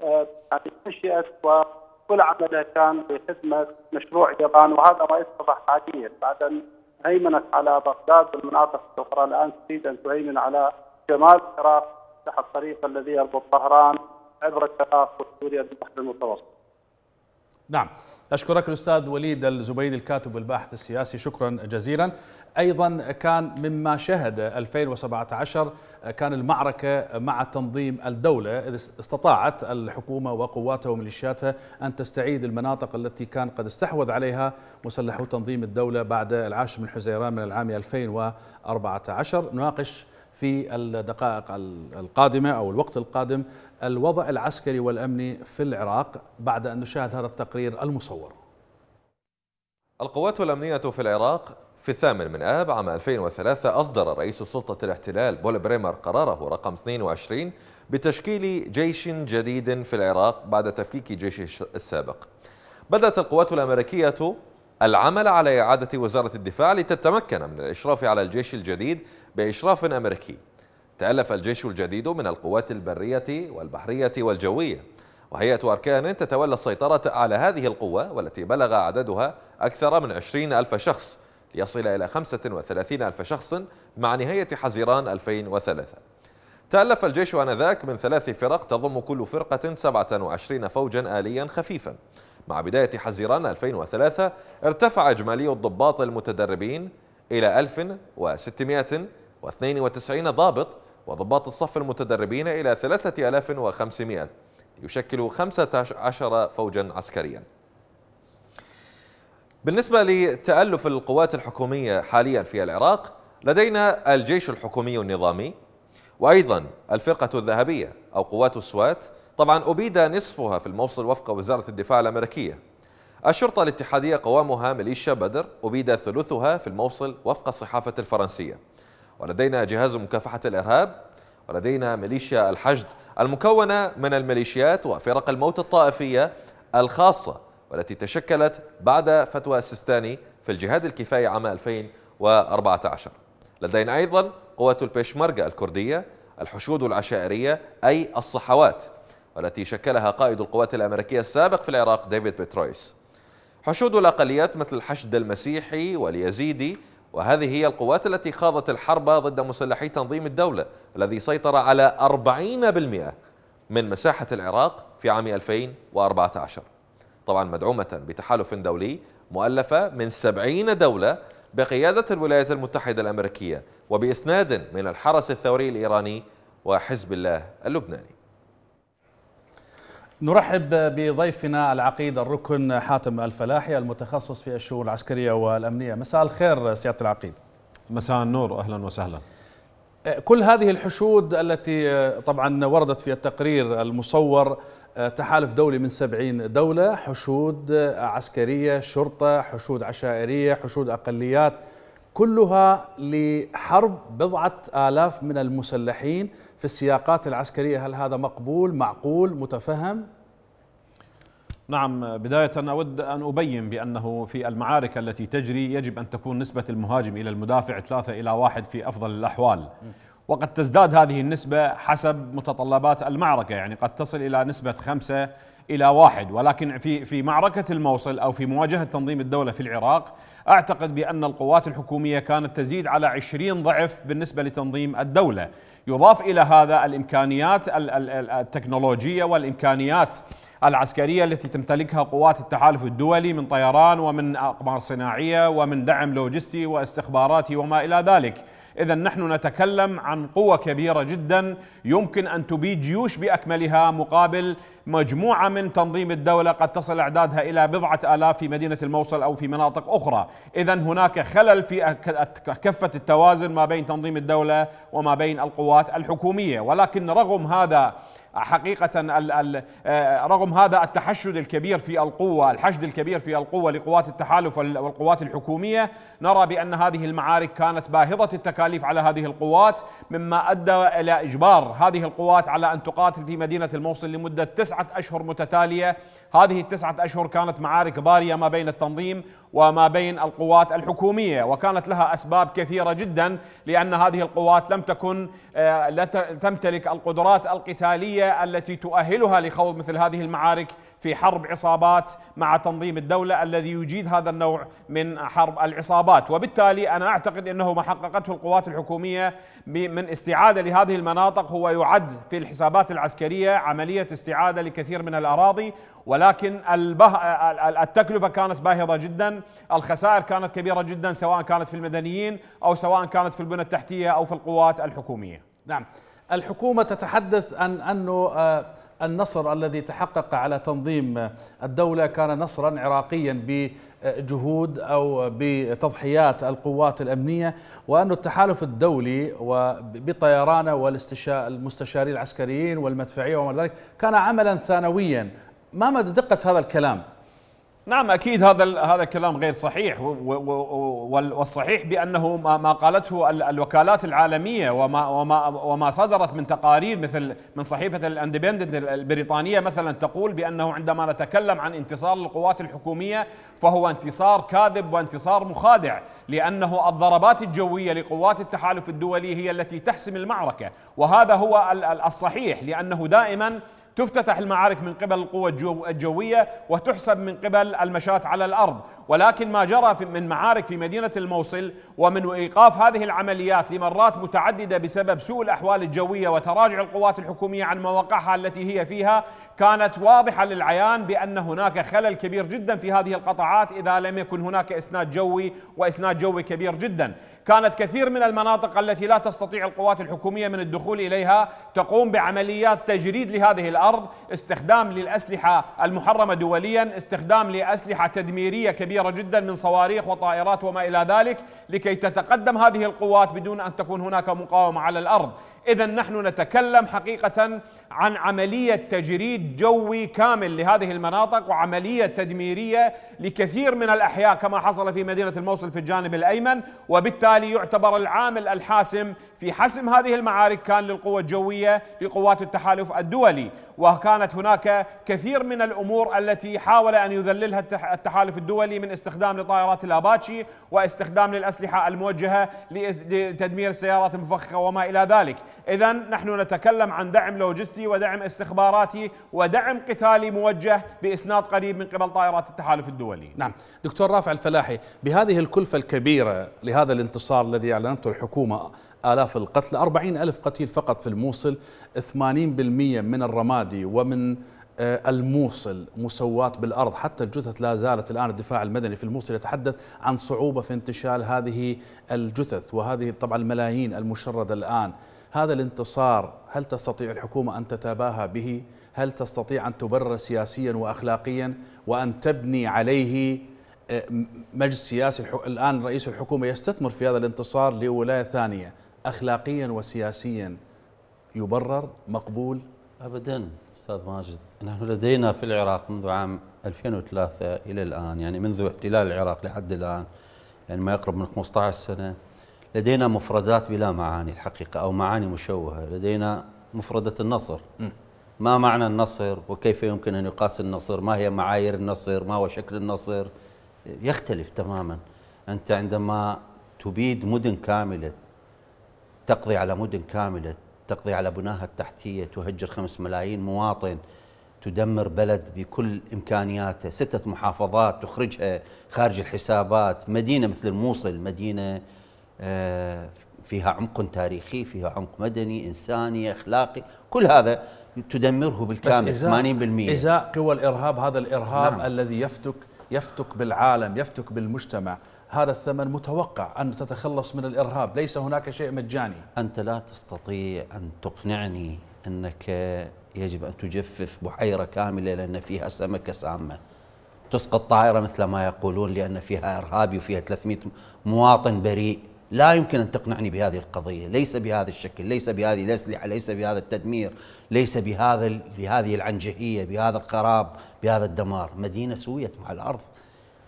نشأت وكل عملها كان بخدمة مشروع اليابان وهذا ما يصبح حاليا بعد أن هيمنت على بغداد والمناطق الأخرى الآن تريد أن تهيمن على شمال العراق تحت الطريق الذي يربط طهران عبر العراق وسوريا بالبحر المتوسط. نعم. أشكرك الأستاذ وليد الزبيدي الكاتب والباحث السياسي شكرا جزيلا أيضا كان مما شهد 2017 كان المعركة مع تنظيم الدولة إذ استطاعت الحكومة وقواتها وميليشياتها أن تستعيد المناطق التي كان قد استحوذ عليها مسلحو تنظيم الدولة بعد العاشر من حزيران من العام 2014 نناقش في الدقائق القادمة أو الوقت القادم الوضع العسكري والأمني في العراق بعد أن نشاهد هذا التقرير المصور القوات الأمنية في العراق في الثامن من آب عام 2003 أصدر رئيس سلطة الاحتلال بول بريمر قراره رقم 22 بتشكيل جيش جديد في العراق بعد تفكيك جيشه السابق بدأت القوات الأمريكية العمل على إعادة وزارة الدفاع لتتمكن من الإشراف على الجيش الجديد بإشراف أمريكي تألف الجيش الجديد من القوات البرية والبحرية والجوية وهيئة أركان تتولى السيطرة على هذه القوة والتي بلغ عددها أكثر من 20 ألف شخص ليصل إلى 35 ألف شخص مع نهاية حزيران 2003 تألف الجيش آنذاك من ثلاث فرق تضم كل فرقة 27 فوجا آليا خفيفا مع بداية حزيران 2003 ارتفع إجمالي الضباط المتدربين إلى 1692 ضابط وضباط الصف المتدربين إلى 3500 يشكل 15 فوجا عسكريا بالنسبة لتألف القوات الحكومية حاليا في العراق لدينا الجيش الحكومي النظامي وأيضا الفرقة الذهبية أو قوات السوات طبعا أبيد نصفها في الموصل وفق وزارة الدفاع الأمريكية الشرطة الاتحادية قوامها ميليشيا بدر أبيد ثلثها في الموصل وفق الصحافة الفرنسية ولدينا جهاز مكافحة الإرهاب ولدينا ميليشيا الحشد المكونة من الميليشيات وفرق الموت الطائفية الخاصة والتي تشكلت بعد فتوى السيستاني في الجهاد الكفاية عام 2014 لدينا أيضا قوة البيشمركة الكردية الحشود العشائرية أي الصحوات والتي شكلها قائد القوات الأمريكية السابق في العراق ديفيد بترويس حشود الأقليات مثل الحشد المسيحي واليزيدي وهذه هي القوات التي خاضت الحرب ضد مسلحي تنظيم الدولة الذي سيطر على 40% من مساحة العراق في عام 2014 طبعا مدعومة بتحالف دولي مؤلفة من 70 دولة بقيادة الولايات المتحدة الأمريكية وبإسناد من الحرس الثوري الإيراني وحزب الله اللبناني نرحب بضيفنا العقيد الركن حاتم الفلاحي المتخصص في الشؤون العسكرية والأمنية مساء الخير سيادة العقيد مساء النور أهلا وسهلا أه، كل هذه الحشود التي أه، طبعا وردت في التقرير المصور أه، تحالف دولي من سبعين دولة حشود عسكرية شرطة حشود عشائرية حشود أقليات كلها لحرب بضعة آلاف من المسلحين في السياقات العسكرية هل هذا مقبول معقول متفهم نعم بداية أود أن أبين بأنه في المعارك التي تجري يجب أن تكون نسبة المهاجم إلى المدافع ثلاثة إلى واحد في أفضل الأحوال وقد تزداد هذه النسبة حسب متطلبات المعركة يعني قد تصل إلى نسبة خمسة الى واحد ولكن في في معركه الموصل او في مواجهه تنظيم الدوله في العراق اعتقد بان القوات الحكوميه كانت تزيد على 20 ضعف بالنسبه لتنظيم الدوله، يضاف الى هذا الامكانيات التكنولوجيه والامكانيات العسكريه التي تمتلكها قوات التحالف الدولي من طيران ومن اقمار صناعيه ومن دعم لوجستي واستخباراتي وما الى ذلك. إذا نحن نتكلم عن قوة كبيرة جدا يمكن أن تبيد جيوش بأكملها مقابل مجموعة من تنظيم الدولة قد تصل أعدادها إلى بضعة آلاف في مدينة الموصل أو في مناطق أخرى إذا هناك خلل في كفة التوازن ما بين تنظيم الدولة وما بين القوات الحكومية ولكن رغم هذا حقيقة آه، رغم هذا التحشد الكبير في القوة الحشد الكبير في القوة لقوات التحالف والقوات الحكومية نرى بأن هذه المعارك كانت باهظة التكاليف على هذه القوات مما أدى إلى إجبار هذه القوات على أن تقاتل في مدينة الموصل لمدة تسعة أشهر متتالية هذه التسعة أشهر كانت معارك ضارية ما بين التنظيم وما بين القوات الحكومية وكانت لها أسباب كثيرة جدا لأن هذه القوات لم تكن آه، تمتلك القدرات القتالية التي تؤهلها لخوض مثل هذه المعارك في حرب عصابات مع تنظيم الدولة الذي يجيد هذا النوع من حرب العصابات وبالتالي أنا أعتقد أنه ما حققته القوات الحكومية من استعادة لهذه المناطق هو يعد في الحسابات العسكرية عملية استعادة لكثير من الأراضي ولكن البه... التكلفة كانت باهظة جدا الخسائر كانت كبيرة جدا سواء كانت في المدنيين أو سواء كانت في البنى التحتية أو في القوات الحكومية نعم الحكومة تتحدث عن أنه آه، النصر الذي تحقق على تنظيم الدولة كان نصرا عراقيا بجهود أو بتضحيات القوات الأمنية وأن التحالف الدولي بطيرانه والمستشارين العسكريين والمدفعية وما ذلك كان عملا ثانويا ما مدى دقة هذا الكلام؟ نعم اكيد هذا هذا الكلام غير صحيح والصحيح بانه ما قالته الوكالات العالميه وما وما وما صدرت من تقارير مثل من صحيفه الاندبندنت البريطانيه مثلا تقول بانه عندما نتكلم عن انتصار القوات الحكوميه فهو انتصار كاذب وانتصار مخادع لانه الضربات الجويه لقوات التحالف الدولي هي التي تحسم المعركه وهذا هو الصحيح لانه دائما تفتتح المعارك من قبل القوة الجوية وتحسب من قبل المشاة على الأرض ولكن ما جرى من معارك في مدينة الموصل ومن إيقاف هذه العمليات لمرات متعددة بسبب سوء الأحوال الجوية وتراجع القوات الحكومية عن مواقعها التي هي فيها كانت واضحة للعيان بأن هناك خلل كبير جدا في هذه القطاعات إذا لم يكن هناك إسناد جوي وإسناد جوي كبير جدا كانت كثير من المناطق التي لا تستطيع القوات الحكومية من الدخول إليها تقوم بعمليات تجريد لهذه الأرض استخدام للأسلحة المحرمة دوليا استخدام لأسلحة تدميرية كبيرة كبيرة جدا من صواريخ وطائرات وما إلى ذلك لكي تتقدم هذه القوات بدون أن تكون هناك مقاومة على الأرض إذا نحن نتكلم حقيقة عن عملية تجريد جوي كامل لهذه المناطق وعملية تدميرية لكثير من الأحياء كما حصل في مدينة الموصل في الجانب الأيمن وبالتالي يعتبر العامل الحاسم في حسم هذه المعارك كان للقوة الجوية لقوات التحالف الدولي وكانت هناك كثير من الأمور التي حاول أن يذللها التحالف الدولي من استخدام لطائرات الأباتشي واستخدام للأسلحة الموجهة لتدمير السيارات المفخخة وما إلى ذلك إذا نحن نتكلم عن دعم لوجستي تشتتي ودعم استخباراتي ودعم قتالي موجه بإسناد قريب من قبل طائرات التحالف الدولي نعم دكتور رافع الفلاحي بهذه الكلفة الكبيرة لهذا الانتصار الذي أعلنته الحكومة آلاف القتل أربعين ألف قتيل فقط في الموصل 80% من الرمادي ومن آه، الموصل مسوات بالأرض حتى الجثث لا زالت الآن الدفاع المدني في الموصل يتحدث عن صعوبة في انتشال هذه الجثث وهذه طبعا الملايين المشردة الآن هذا الانتصار هل تستطيع الحكومة أن تتباهى به؟ هل تستطيع أن تبرر سياسيا وأخلاقيا وأن تبني عليه آه، مجلس سياسي الآن رئيس الحكومة يستثمر في هذا الانتصار لولاية ثانية أخلاقيا وسياسيا يبرر مقبول؟ أبدا أستاذ ماجد نحن لدينا في العراق منذ عام 2003 إلى الآن يعني منذ احتلال العراق لحد الآن يعني ما يقرب من 15 سنة لدينا مفردات بلا معاني الحقيقة أو معاني مشوهة لدينا مفردة النصر ما معنى النصر وكيف يمكن أن يقاس النصر ما هي معايير النصر ما هو شكل النصر يختلف تماما أنت عندما تبيد مدن كاملة تقضي على مدن كاملة تقضي على بناها التحتية تهجر خمس ملايين مواطن تدمر بلد بكل إمكانياته ستة محافظات تخرجها خارج الحسابات مدينة مثل الموصل مدينة آه، فيها عمق تاريخي فيها عمق مدني إنساني أخلاقي كل هذا تدمره بالكامل 80% إزاء قوى الإرهاب هذا الإرهاب نعم. الذي يفتك يفتك بالعالم يفتك بالمجتمع هذا الثمن متوقع أن تتخلص من الإرهاب ليس هناك شيء مجاني أنت لا تستطيع أن تقنعني أنك يجب أن تجفف بحيرة كاملة لأن فيها سمكة سامة تسقط طائرة مثل ما يقولون لأن فيها إرهابي وفيها 300 مواطن بريء لا يمكن أن تقنعني بهذه القضية ليس بهذا الشكل ليس بهذه الأسلحة ليس بهذا التدمير ليس بهذا بهذه العنجهية بهذا الخراب بهذا الدمار مدينة سويت مع الأرض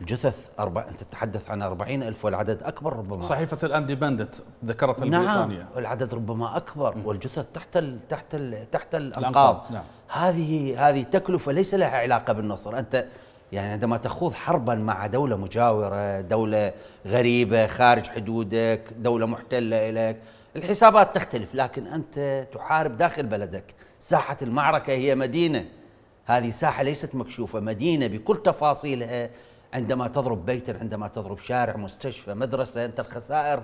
الجثث أربع... أنت تتحدث عن أربعين ألف والعدد أكبر ربما صحيفة الأندبندنت ذكرت نعم، البريطانية نعم العدد ربما أكبر والجثث تحت ال تحت ال تحت الأنقاض نعم. هذه هذه تكلفة ليس لها علاقة بالنصر أنت يعني عندما تخوض حربا مع دولة مجاورة دولة غريبة خارج حدودك دولة محتلة إليك الحسابات تختلف لكن أنت تحارب داخل بلدك ساحة المعركة هي مدينة هذه ساحة ليست مكشوفة مدينة بكل تفاصيلها عندما تضرب بيتا عندما تضرب شارع مستشفى مدرسة أنت الخسائر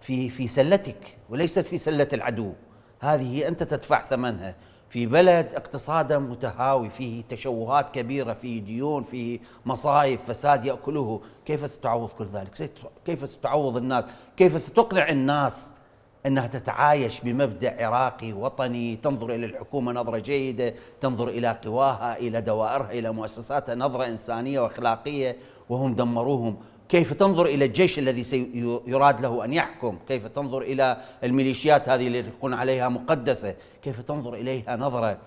في في سلتك وليست في سلة العدو هذه أنت تدفع ثمنها في بلد اقتصاده متهاوي فيه تشوهات كبيرة فيه ديون فيه مصايب فساد يأكله كيف ستعوض كل ذلك كيف ستعوض الناس كيف ستقنع الناس أنها تتعايش بمبدأ عراقي وطني تنظر إلى الحكومة نظرة جيدة تنظر إلى قواها إلى دوائرها إلى مؤسساتها نظرة إنسانية وأخلاقية وهم دمروهم كيف تنظر الى الجيش الذي سيراد له ان يحكم، كيف تنظر الى الميليشيات هذه التي تكون عليها مقدسه، كيف تنظر اليها نظره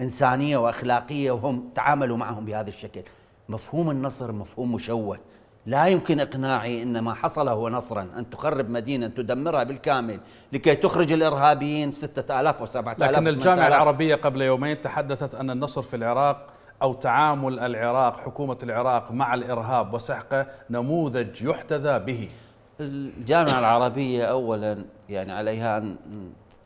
انسانيه واخلاقيه وهم تعاملوا معهم بهذا الشكل. مفهوم النصر مفهوم مشوه، لا يمكن اقناعي ان ما حصل هو نصرا، ان تخرب مدينه أن تدمرها بالكامل لكي تخرج الارهابيين 6000 و7000 لكن الجامعه العربيه قبل يومين تحدثت ان النصر في العراق أو تعامل العراق حكومة العراق مع الإرهاب وسحقه نموذج يحتذى به الجامعة العربية أولا يعني عليها أن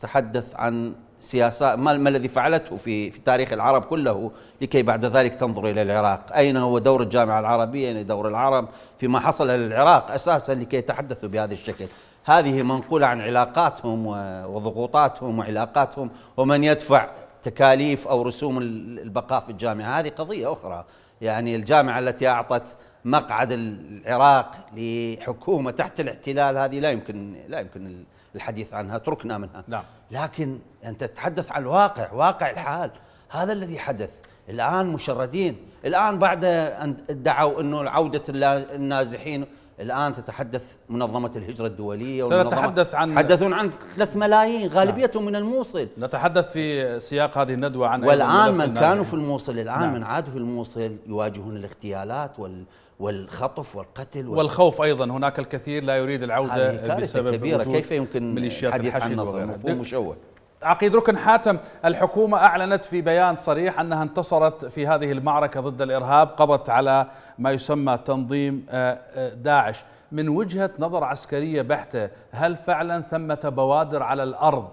تتحدث عن سياسات ما, ما الذي فعلته في في تاريخ العرب كله لكي بعد ذلك تنظر الى العراق، اين هو دور الجامعه العربيه، اين دور العرب فيما حصل للعراق اساسا لكي يتحدثوا بهذا الشكل، هذه منقوله عن علاقاتهم وضغوطاتهم وعلاقاتهم ومن يدفع تكاليف او رسوم البقاء في الجامعه هذه قضيه اخرى يعني الجامعه التي اعطت مقعد العراق لحكومه تحت الاحتلال هذه لا يمكن لا يمكن الحديث عنها تركنا منها نعم. لكن انت تتحدث عن الواقع واقع الحال هذا الذي حدث الان مشردين الان بعد ان ادعوا انه عوده النازحين الآن تتحدث منظمة الهجرة الدولية سنتحدث عن تحدثون عن 3 ملايين غالبيتهم نعم. من الموصل نتحدث في سياق هذه الندوة عن والآن من كانوا في الموصل الآن نعم. من عادوا في الموصل يواجهون الاغتيالات وال والخطف والقتل وال... والخوف ايضا هناك الكثير لا يريد العوده بسبب كبيره كيف يمكن ميليشيات الحشد عن مفهوم مشوه عقيد ركن حاتم الحكومة أعلنت في بيان صريح أنها انتصرت في هذه المعركة ضد الإرهاب قضت على ما يسمى تنظيم آه، آه، داعش من وجهة نظر عسكرية بحتة هل فعلا ثمة بوادر على الأرض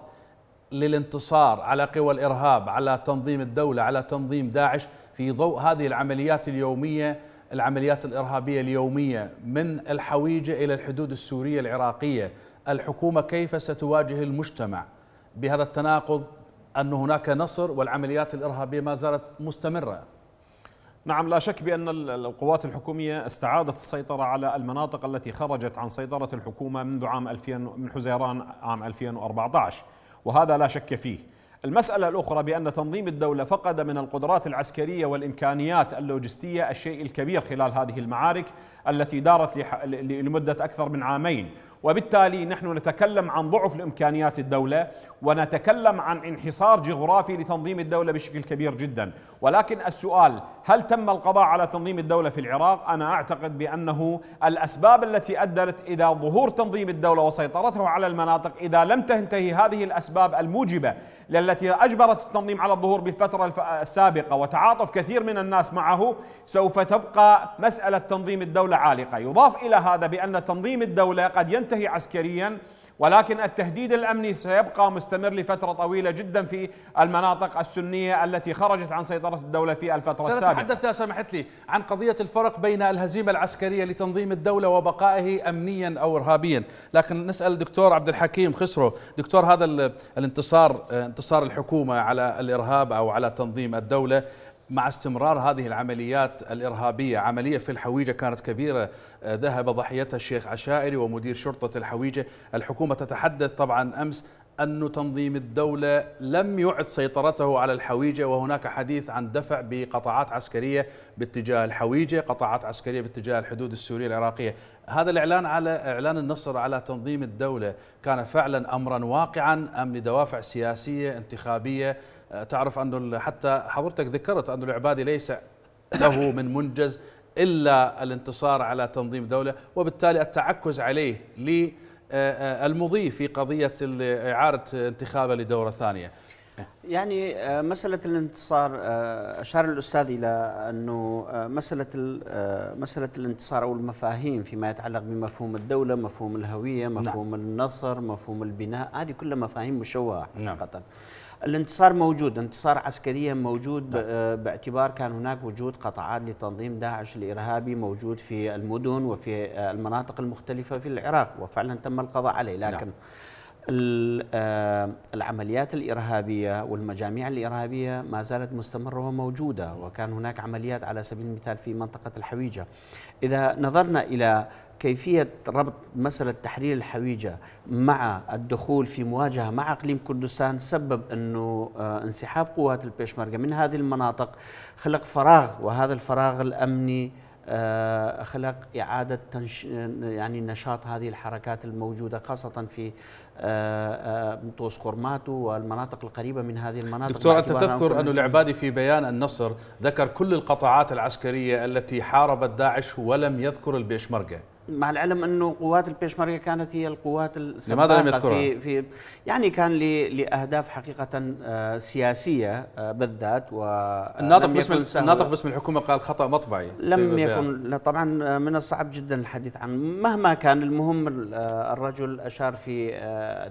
للانتصار على قوى الإرهاب على تنظيم الدولة على تنظيم داعش في ضوء هذه العمليات اليومية العمليات الإرهابية اليومية من الحويجة إلى الحدود السورية العراقية الحكومة كيف ستواجه المجتمع؟ بهذا التناقض أن هناك نصر والعمليات الإرهابية ما زالت مستمرة نعم لا شك بأن القوات الحكومية استعادت السيطرة على المناطق التي خرجت عن سيطرة الحكومة منذ عام 2000 من حزيران عام 2014 وهذا لا شك فيه المسألة الأخرى بأن تنظيم الدولة فقد من القدرات العسكرية والإمكانيات اللوجستية الشيء الكبير خلال هذه المعارك التي دارت لمدة أكثر من عامين وبالتالي نحن نتكلم عن ضعف الامكانيات الدوله ونتكلم عن انحصار جغرافي لتنظيم الدوله بشكل كبير جدا، ولكن السؤال هل تم القضاء على تنظيم الدوله في العراق؟ انا اعتقد بانه الاسباب التي ادت الى ظهور تنظيم الدوله وسيطرته على المناطق اذا لم تنتهي هذه الاسباب الموجبه التي اجبرت التنظيم على الظهور بالفتره السابقه وتعاطف كثير من الناس معه سوف تبقى مساله تنظيم الدوله عالقه، يضاف الى هذا بان تنظيم الدوله قد ينتهي ينتهي عسكريا ولكن التهديد الامني سيبقى مستمر لفتره طويله جدا في المناطق السنيه التي خرجت عن سيطره الدوله في الفتره السابقه. سنتحدث لو سمحت لي عن قضيه الفرق بين الهزيمه العسكريه لتنظيم الدوله وبقائه امنيا او ارهابيا، لكن نسال الدكتور عبد الحكيم خسرو، دكتور هذا الانتصار انتصار الحكومه على الارهاب او على تنظيم الدوله مع استمرار هذه العمليات الإرهابية عملية في الحويجة كانت كبيرة ذهب ضحيتها الشيخ عشائري ومدير شرطة الحويجة الحكومة تتحدث طبعا أمس أن تنظيم الدولة لم يعد سيطرته على الحويجة وهناك حديث عن دفع بقطاعات عسكرية باتجاه الحويجة قطاعات عسكرية باتجاه الحدود السورية العراقية هذا الإعلان على إعلان النصر على تنظيم الدولة كان فعلا أمرا واقعا أم لدوافع سياسية انتخابية أه، تعرف أنه حتى حضرتك ذكرت أن العبادي ليس له من منجز إلا الانتصار على تنظيم دولة وبالتالي التعكز عليه لي آه، آه، المضي في قضية إعارة انتخابه لدورة ثانية يعني آه، مسألة الانتصار أشار الأستاذ إلى أنه مسألة مسألة الانتصار أو المفاهيم فيما يتعلق بمفهوم الدولة مفهوم الهوية نعم. مفهوم نعم. النصر مفهوم البناء هذه كلها مفاهيم مشوهة نعم. حقيقة نعم. الانتصار موجود انتصار عسكريا موجود نعم. آه، باعتبار كان هناك وجود قطعات لتنظيم داعش الإرهابي موجود في المدن وفي آه، المناطق المختلفة في العراق وفعلا تم القضاء عليه نعم. لكن آه، العمليات الإرهابية والمجاميع الإرهابية ما زالت مستمرة وموجودة وكان هناك عمليات على سبيل المثال في منطقة الحويجة إذا نظرنا إلى كيفية ربط مسألة تحرير الحويجة مع الدخول في مواجهة مع أقليم كردستان سبب أنه آه، انسحاب قوات البيشمركة من هذه المناطق خلق فراغ وهذا الفراغ الأمني آه، خلق إعادة تنش... يعني نشاط هذه الحركات الموجودة خاصة في آه، طوس قرماتو والمناطق القريبة من هذه المناطق دكتور أنت تذكر أن العبادي في بيان النصر ذكر كل القطاعات العسكرية التي حاربت داعش ولم يذكر البيشمركة مع العلم انه قوات البيشمركه كانت هي القوات لماذا لم في, في يعني كان لاهداف حقيقه آه، سياسيه آه، بالذات و الناطق باسم الناطق باسم الحكومه قال خطا مطبعي لم يكن طبعا آه، من الصعب جدا الحديث عن مهما كان المهم الرجل اشار في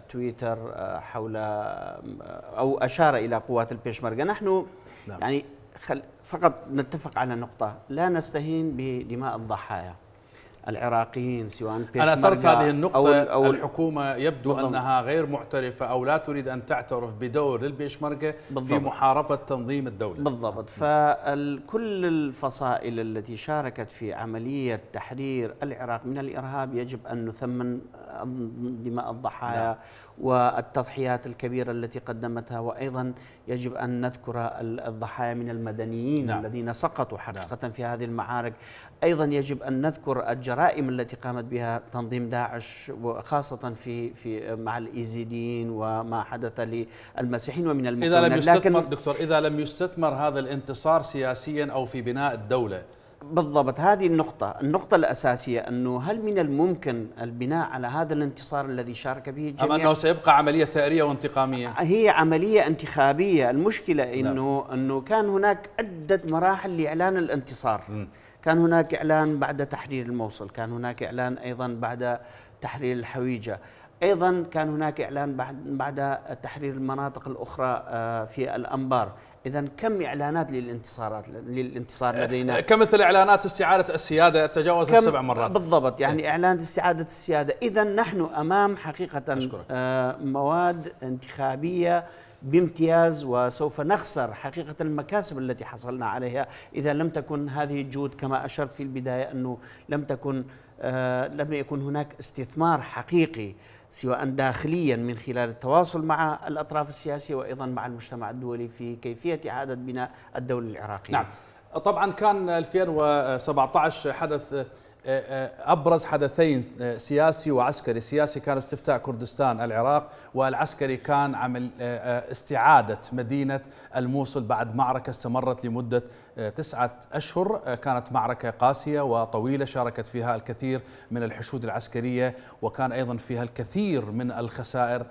تويتر حول او اشار الى قوات البيشمركه نحن نعم. يعني خل فقط نتفق على نقطه لا نستهين بدماء الضحايا العراقيين سواء أنا أثرت هذه النقطة أو, أو الحكومة يبدو بالضبط. أنها غير معترفة أو لا تريد أن تعترف بدور البيشمركة في محاربة تنظيم الدولة بالضبط نعم. فكل الفصائل التي شاركت في عملية تحرير العراق من الإرهاب يجب أن نثمن دماء الضحايا لا. نعم. والتضحيات الكبيرة التي قدمتها وأيضا يجب أن نذكر الضحايا من المدنيين نعم. الذين سقطوا حقيقة نعم. في هذه المعارك أيضا يجب أن نذكر الجرائم التي قامت بها تنظيم داعش وخاصة في في مع الإيزيديين وما حدث للمسيحيين ومن المؤمنين إذا لم يستثمر لكن دكتور إذا لم يستثمر هذا الانتصار سياسيا أو في بناء الدولة بالضبط هذه النقطة، النقطة الأساسية أنه هل من الممكن البناء على هذا الانتصار الذي شارك به الجميع؟ أم أنه سيبقى عملية ثائرية وانتقامية؟ هي عملية انتخابية، المشكلة نعم. أنه نعم. أنه كان هناك عدة مراحل لإعلان الانتصار. م. كان هناك إعلان بعد تحرير الموصل، كان هناك إعلان أيضا بعد تحرير الحويجة. ايضا كان هناك اعلان بعد بعد تحرير المناطق الاخرى آه، في الانبار اذا كم اعلانات للانتصارات للانتصار أه، لدينا كمثل اعلانات استعاده السياده تجاوزت السبع مرات بالضبط يعني إيه. اعلان استعاده السياده اذا نحن امام حقيقه أشكرك. آه، مواد انتخابيه بامتياز وسوف نخسر حقيقة المكاسب التي حصلنا عليها إذا لم تكن هذه الجهود كما أشرت في البداية أنه لم تكن آه، لم يكن هناك استثمار حقيقي سواء داخليا من خلال التواصل مع الأطراف السياسية وأيضا مع المجتمع الدولي في كيفية إعادة بناء الدولة العراقية نعم طبعا كان 2017 حدث آه، آه، ابرز حدثين آه، سياسي وعسكري، سياسي كان استفتاء كردستان العراق والعسكري كان عمل استعاده مدينه الموصل بعد معركه استمرت لمده تسعه اشهر، كانت معركه قاسيه وطويله شاركت فيها الكثير من الحشود العسكريه وكان ايضا فيها الكثير من الخسائر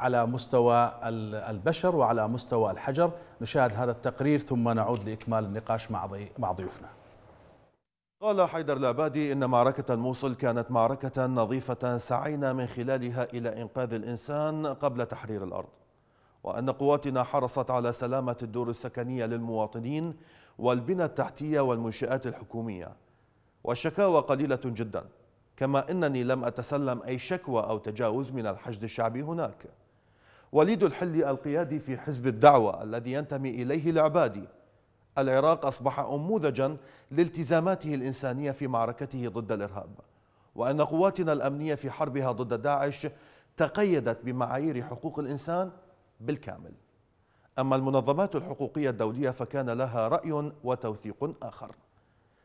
على مستوى البشر وعلى مستوى الحجر، نشاهد هذا التقرير ثم نعود لاكمال النقاش مع ضيوفنا. قال حيدر العبادي إن معركة الموصل كانت معركة نظيفة سعينا من خلالها إلى إنقاذ الإنسان قبل تحرير الأرض وأن قواتنا حرصت على سلامة الدور السكنية للمواطنين والبنى التحتية والمنشآت الحكومية والشكاوى قليلة جدا كما أنني لم أتسلم أي شكوى أو تجاوز من الحشد الشعبي هناك وليد الحلي القيادي في حزب الدعوة الذي ينتمي إليه العبادي العراق أصبح أنموذجا لالتزاماته الإنسانية في معركته ضد الإرهاب وأن قواتنا الأمنية في حربها ضد داعش تقيدت بمعايير حقوق الإنسان بالكامل أما المنظمات الحقوقية الدولية فكان لها رأي وتوثيق آخر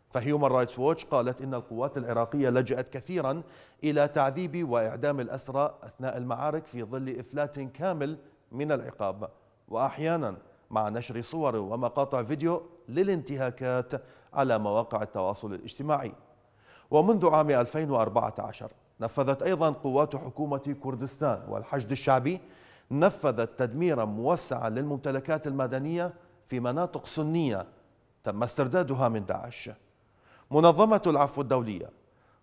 فهيومان رايتس ووتش قالت إن القوات العراقية لجأت كثيرا إلى تعذيب وإعدام الأسرى أثناء المعارك في ظل إفلات كامل من العقاب وأحيانا مع نشر صور ومقاطع فيديو للانتهاكات على مواقع التواصل الاجتماعي ومنذ عام 2014 نفذت أيضا قوات حكومة كردستان والحشد الشعبي نفذت تدميرا موسعا للممتلكات المدنية في مناطق سنية تم استردادها من داعش منظمة العفو الدولية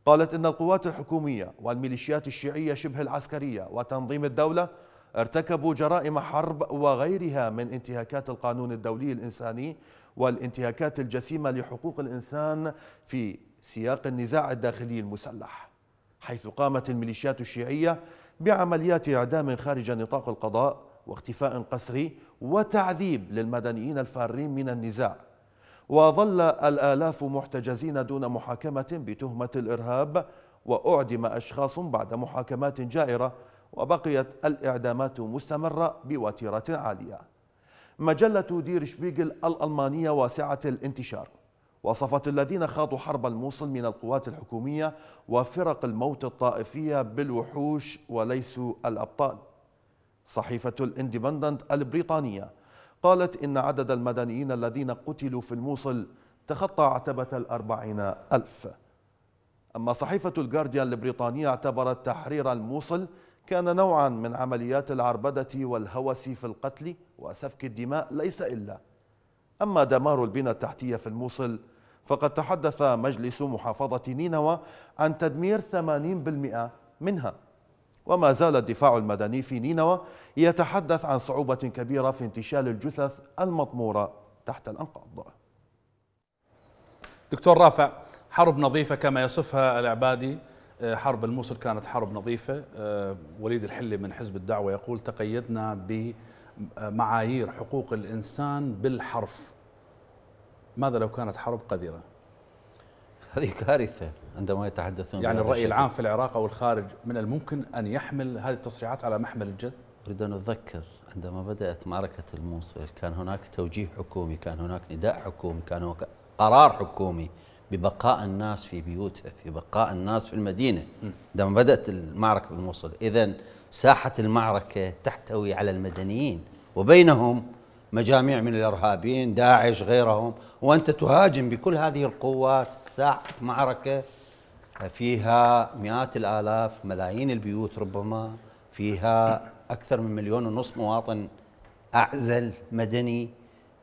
قالت إن القوات الحكومية والميليشيات الشيعية شبه العسكرية وتنظيم الدولة ارتكبوا جرائم حرب وغيرها من انتهاكات القانون الدولي الإنساني والانتهاكات الجسيمة لحقوق الإنسان في سياق النزاع الداخلي المسلح حيث قامت الميليشيات الشيعية بعمليات إعدام خارج نطاق القضاء واختفاء قسري وتعذيب للمدنيين الفارين من النزاع وظل الآلاف محتجزين دون محاكمة بتهمة الإرهاب وأعدم أشخاص بعد محاكمات جائرة وبقيت الإعدامات مستمرة بوتيرة عالية مجلة دير شبيغل الألمانية واسعة الانتشار وصفت الذين خاضوا حرب الموصل من القوات الحكومية وفرق الموت الطائفية بالوحوش وليسوا الأبطال صحيفة الاندبندنت البريطانية قالت إن عدد المدنيين الذين قتلوا في الموصل تخطى عتبة الأربعين ألف أما صحيفة الجارديان البريطانية اعتبرت تحرير الموصل كان نوعا من عمليات العربدة والهوس في القتل وسفك الدماء ليس إلا أما دمار البنى التحتية في الموصل فقد تحدث مجلس محافظة نينوى عن تدمير 80% منها وما زال الدفاع المدني في نينوى يتحدث عن صعوبة كبيرة في انتشال الجثث المطمورة تحت الأنقاض دكتور رافع حرب نظيفة كما يصفها العبادي حرب الموصل كانت حرب نظيفة آه، وليد الحلي من حزب الدعوة يقول تقيدنا بمعايير حقوق الإنسان بالحرف ماذا لو كانت حرب قذرة هذه كارثة عندما يتحدثون يعني الرأي العام في العراق أو الخارج من الممكن أن يحمل هذه التصريحات على محمل الجد أريد أن أتذكر عندما بدأت معركة الموصل كان هناك توجيه حكومي كان هناك نداء حكومي كان هناك قرار حكومي ببقاء الناس في بيوتها في بقاء الناس في المدينة عندما بدأت المعركة بالموصل إذا ساحة المعركة تحتوي على المدنيين وبينهم مجاميع من الإرهابيين داعش غيرهم وأنت تهاجم بكل هذه القوات ساحة معركة فيها مئات الآلاف ملايين البيوت ربما فيها أكثر من مليون ونصف مواطن أعزل مدني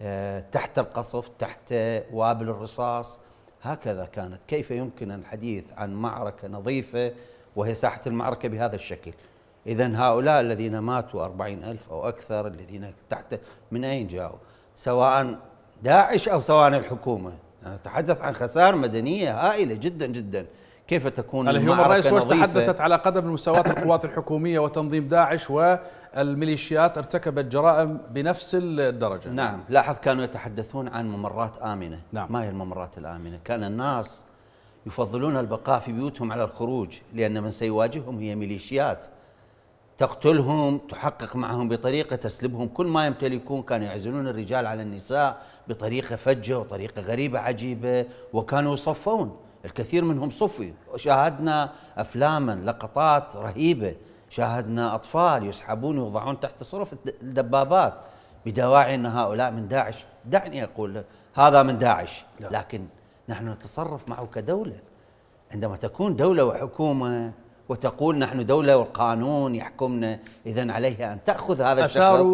آه، تحت القصف تحت وابل الرصاص هكذا كانت كيف يمكن الحديث عن معركة نظيفة وهي ساحة المعركة بهذا الشكل إذا هؤلاء الذين ماتوا أربعين ألف أو أكثر الذين تحت من أين جاءوا سواء داعش أو سواء الحكومة نتحدث عن خسائر مدنية هائلة جدا جدا كيف تكون الهيومن الرئيس وش تحدثت على قدم المساواة القوات الحكومية وتنظيم داعش والميليشيات ارتكبت جرائم بنفس الدرجة نعم لاحظ كانوا يتحدثون عن ممرات آمنة نعم. ما هي الممرات الآمنة كان الناس يفضلون البقاء في بيوتهم على الخروج لأن من سيواجههم هي ميليشيات تقتلهم تحقق معهم بطريقة تسلبهم كل ما يمتلكون كانوا يعزلون الرجال على النساء بطريقة فجة وطريقة غريبة عجيبة وكانوا يصفون الكثير منهم صفي شاهدنا أفلاما لقطات رهيبة شاهدنا أطفال يسحبون ويوضعون تحت صرف الدبابات بدواعي أن هؤلاء من داعش دعني أقول هذا من داعش نعم. لكن نحن نتصرف معه كدولة عندما تكون دولة وحكومة وتقول نحن دولة والقانون يحكمنا إذا عليها أن تأخذ هذا الشخص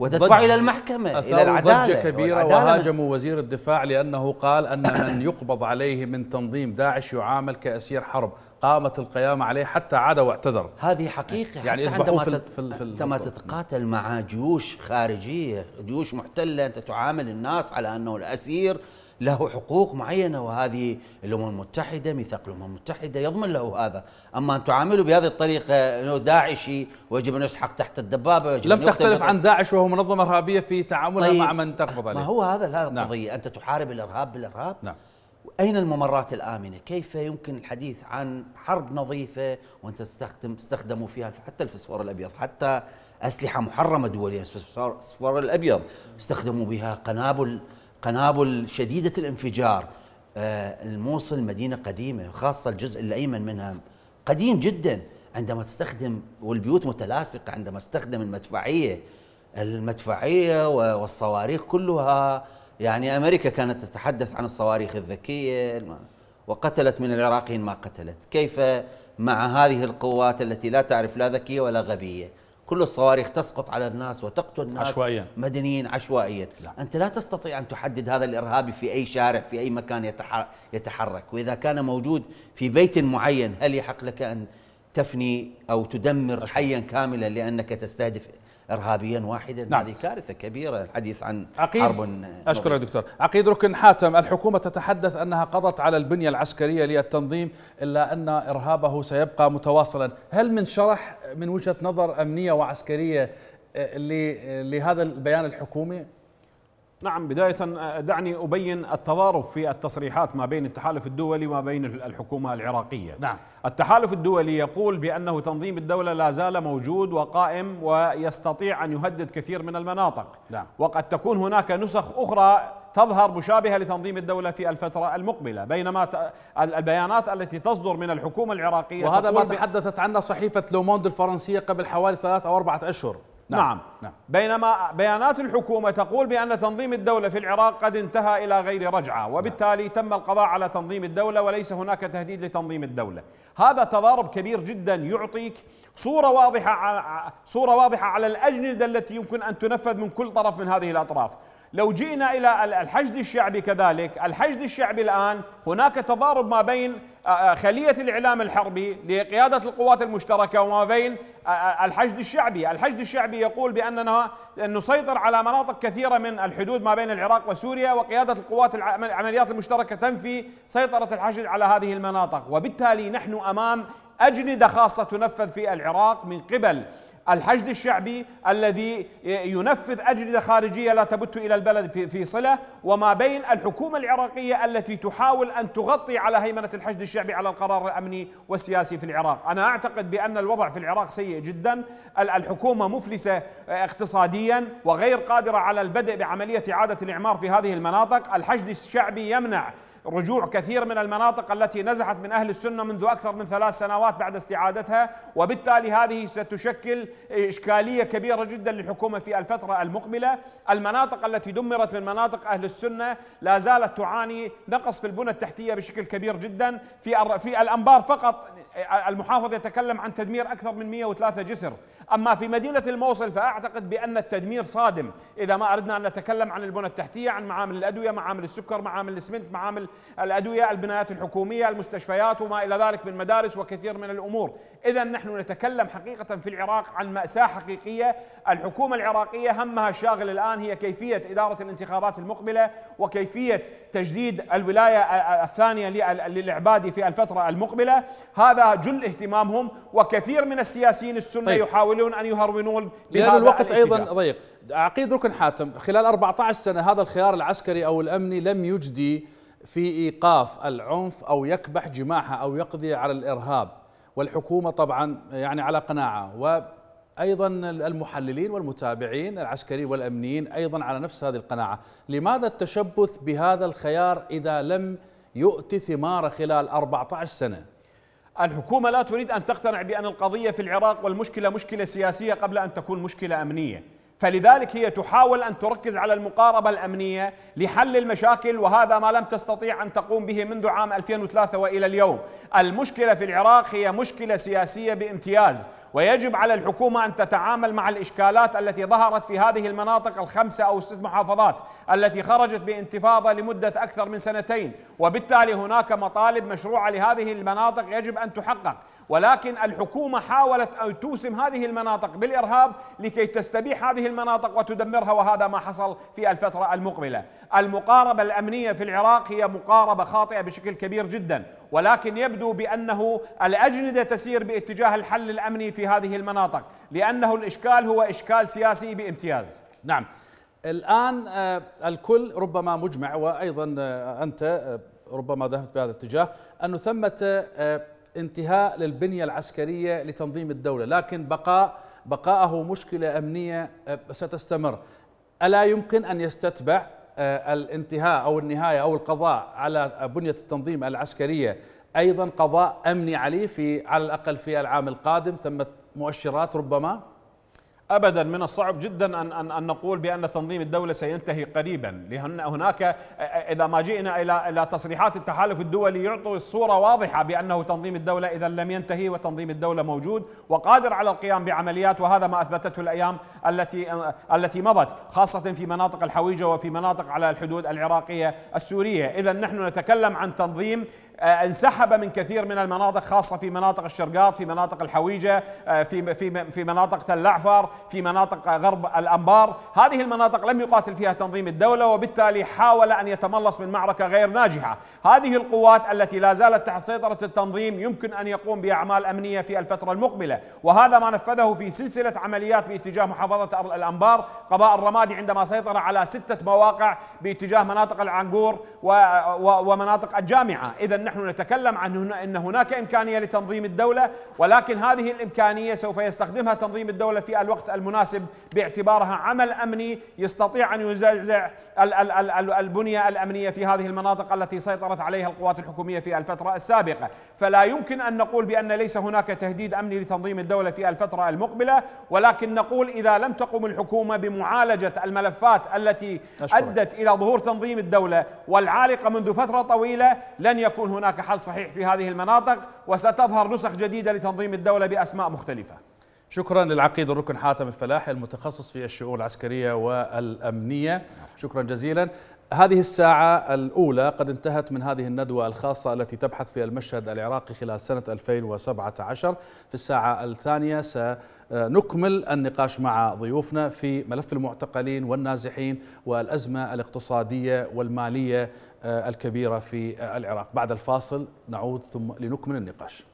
وتدفع إلى المحكمة إلى العدالة ضجة كبيرة وهاجموا وزير الدفاع لأنه قال أن من يقبض عليه من تنظيم داعش يعامل كأسير حرب قامت القيامة عليه حتى عاد واعتذر هذه حقيقة يعني حتى عندما في, في, في عندما تتقاتل مع جيوش خارجية جيوش محتلة أنت تعامل الناس على أنه الأسير له حقوق معينة وهذه الأمم المتحدة ميثاق الأمم المتحدة يضمن له هذا أما أن تعامله بهذه الطريقة أنه داعشي ويجب أن يسحق تحت الدبابة ويجب لم تختلف عن داعش وهو منظمة إرهابية في تعاملها طيب مع من تقبض عليه ما هو هذا نعم. القضية نعم. أنت تحارب الإرهاب بالإرهاب نعم أين الممرات الآمنة؟ كيف يمكن الحديث عن حرب نظيفة وأنت تستخدم استخدموا فيها حتى الفسفور الأبيض حتى أسلحة محرمة دوليا الفسفور الأبيض استخدموا بها قنابل قنابل شديدة الانفجار آه، الموصل مدينة قديمة خاصة الجزء الأيمن منها قديم جدا عندما تستخدم والبيوت متلاصقة عندما تستخدم المدفعية المدفعية والصواريخ كلها يعني أمريكا كانت تتحدث عن الصواريخ الذكية وقتلت من العراقيين ما قتلت كيف مع هذه القوات التي لا تعرف لا ذكية ولا غبية كل الصواريخ تسقط على الناس وتقتل ناس عشوائيا مدنيين عشوائيا لا. أنت لا تستطيع أن تحدد هذا الإرهابي في أي شارع في أي مكان يتحرك وإذا كان موجود في بيت معين هل يحق لك أن تفني أو تدمر حيا كاملا لأنك تستهدف إرهابيا واحدا نعم. هذه كارثة كبيرة الحديث عن عقيد حرب أشكرك دكتور عقيد ركن حاتم الحكومة تتحدث أنها قضت على البنية العسكرية للتنظيم إلا أن إرهابه سيبقى متواصلا هل من شرح من وجهة نظر أمنية وعسكرية آه، لهذا البيان الحكومي؟ نعم بداية دعني أبين التضارب في التصريحات ما بين التحالف الدولي وما بين الحكومة العراقية نعم. التحالف الدولي يقول بأنه تنظيم الدولة لا زال موجود وقائم ويستطيع أن يهدد كثير من المناطق نعم. وقد تكون هناك نسخ أخرى تظهر مشابهة لتنظيم الدولة في الفترة المقبلة بينما البيانات التي تصدر من الحكومة العراقية وهذا ما تحدثت عنه صحيفة لوموند الفرنسية قبل حوالي ثلاث أو أربعة أشهر نعم, نعم. نعم. بينما بيانات الحكومة تقول بأن تنظيم الدولة في العراق قد انتهى إلى غير رجعة نعم. وبالتالي نعم. تم القضاء على تنظيم الدولة وليس هناك تهديد لتنظيم الدولة هذا تضارب كبير جدا يعطيك صورة واضحة صورة واضحة على الأجندة التي يمكن أن تنفذ من كل طرف من هذه الأطراف لو جئنا إلى الحشد الشعبي كذلك الحشد الشعبي الآن هناك تضارب ما بين خلية الإعلام الحربي لقيادة القوات المشتركة وما بين الحشد الشعبي الحشد الشعبي يقول بأننا نسيطر على مناطق كثيرة من الحدود ما بين العراق وسوريا وقيادة القوات العمليات المشتركة تنفي سيطرة الحشد على هذه المناطق وبالتالي نحن أمام أجندة خاصة تنفذ في العراق من قبل الحشد الشعبي الذي ينفذ أجندة خارجية لا تبت إلى البلد في صلة وما بين الحكومة العراقية التي تحاول أن تغطي على هيمنة الحشد الشعبي على القرار الأمني والسياسي في العراق أنا أعتقد بأن الوضع في العراق سيء جدا الحكومة مفلسة آه، اقتصاديا وغير قادرة على البدء بعملية إعادة الإعمار في هذه المناطق الحشد الشعبي يمنع رجوع كثير من المناطق التي نزحت من أهل السنة منذ أكثر من ثلاث سنوات بعد استعادتها وبالتالي هذه ستشكل إشكالية كبيرة جدا للحكومة في الفترة المقبلة المناطق التي دمرت من مناطق أهل السنة لا زالت تعاني نقص في البنى التحتية بشكل كبير جدا في الأنبار فقط المحافظ يتكلم عن تدمير أكثر من 103 جسر أما في مدينة الموصل فأعتقد بأن التدمير صادم إذا ما أردنا أن نتكلم عن البنى التحتية عن معامل الأدوية معامل السكر معامل الإسمنت معامل الأدوية البنايات الحكومية المستشفيات وما إلى ذلك من مدارس وكثير من الأمور إذا نحن نتكلم حقيقة في العراق عن مأساة حقيقية الحكومة العراقية همها الشاغل الآن هي كيفية إدارة الانتخابات المقبلة وكيفية تجديد الولاية الثانية للعبادي في الفترة المقبلة هذا هذا جل اهتمامهم وكثير من السياسيين السنة طيب. يحاولون أن يهرونون بهذا لأن الوقت الاتجاه. أيضا ضيق طيب. عقيد ركن حاتم خلال 14 سنة هذا الخيار العسكري أو الأمني لم يجدي في إيقاف العنف أو يكبح جماحه أو يقضي على الإرهاب والحكومة طبعا يعني على قناعة وأيضا المحللين والمتابعين العسكريين والأمنيين أيضا على نفس هذه القناعة لماذا التشبث بهذا الخيار إذا لم يؤتي ثماره خلال 14 سنة الحكومة لا تريد أن تقتنع بأن القضية في العراق والمشكلة مشكلة سياسية قبل أن تكون مشكلة أمنية فلذلك هي تحاول ان تركز على المقاربه الامنيه لحل المشاكل وهذا ما لم تستطيع ان تقوم به منذ عام 2003 والى اليوم. المشكله في العراق هي مشكله سياسيه بامتياز ويجب على الحكومه ان تتعامل مع الاشكالات التي ظهرت في هذه المناطق الخمسه او الست محافظات التي خرجت بانتفاضه لمده اكثر من سنتين، وبالتالي هناك مطالب مشروعه لهذه المناطق يجب ان تحقق، ولكن الحكومة حاولت أن توسم هذه المناطق بالإرهاب لكي تستبيح هذه المناطق وتدمرها وهذا ما حصل في الفترة المقبلة المقاربة الأمنية في العراق هي مقاربة خاطئة بشكل كبير جدا ولكن يبدو بأنه الأجندة تسير باتجاه الحل الأمني في هذه المناطق لأنه الإشكال هو إشكال سياسي بامتياز نعم الآن آه، الكل ربما مجمع وأيضا آه، أنت آه، ربما ذهبت بهذا الاتجاه أنه ثمة انتهاء للبنية العسكرية لتنظيم الدولة لكن بقاء بقاءه مشكلة أمنية آه، ستستمر ألا يمكن أن يستتبع آه، الانتهاء أو النهاية أو القضاء على بنية التنظيم العسكرية أيضا قضاء أمني عليه في على الأقل في العام القادم ثمة مؤشرات ربما ابدا من الصعب جدا ان ان, أن نقول بان تنظيم الدوله سينتهي قريبا لان هناك اذا ما جئنا الى الى تصريحات التحالف الدولي يعطي الصوره واضحه بانه تنظيم الدوله اذا لم ينتهي وتنظيم الدوله موجود وقادر على القيام بعمليات وهذا ما اثبتته الايام التي التي مضت خاصه في مناطق الحويجه وفي مناطق على الحدود العراقيه السوريه اذا نحن نتكلم عن تنظيم آه، انسحب من كثير من المناطق خاصه في مناطق الشرقاط في مناطق الحويجه آه، في في في مناطق تل في مناطق غرب الأنبار هذه المناطق لم يقاتل فيها تنظيم الدولة وبالتالي حاول أن يتملص من معركة غير ناجحة هذه القوات التي لا زالت تحت سيطرة التنظيم يمكن أن يقوم بأعمال أمنية في الفترة المقبلة وهذا ما نفذه في سلسلة عمليات باتجاه محافظة الأنبار قضاء الرمادي عندما سيطر على ستة مواقع باتجاه مناطق العنقور ومناطق الجامعة إذا نحن نتكلم عن أن هناك إمكانية لتنظيم الدولة ولكن هذه الإمكانية سوف يستخدمها تنظيم الدولة في الوقت المناسب باعتبارها عمل امني يستطيع ان يزعزع البنيه الامنيه في هذه المناطق التي سيطرت عليها القوات الحكوميه في الفتره السابقه، فلا يمكن ان نقول بان ليس هناك تهديد امني لتنظيم الدوله في الفتره المقبله، ولكن نقول اذا لم تقم الحكومه بمعالجه الملفات التي أشكرك. ادت الى ظهور تنظيم الدوله والعالقه منذ فتره طويله لن يكون هناك حل صحيح في هذه المناطق وستظهر نسخ جديده لتنظيم الدوله باسماء مختلفه. شكرا للعقيد الركن حاتم الفلاح المتخصص في الشؤون العسكرية والأمنية شكرا جزيلا هذه الساعة الأولى قد انتهت من هذه الندوة الخاصة التي تبحث في المشهد العراقي خلال سنة 2017 في الساعة الثانية سنكمل النقاش مع ضيوفنا في ملف المعتقلين والنازحين والأزمة الاقتصادية والمالية آه، الكبيرة في العراق بعد الفاصل نعود ثم لنكمل النقاش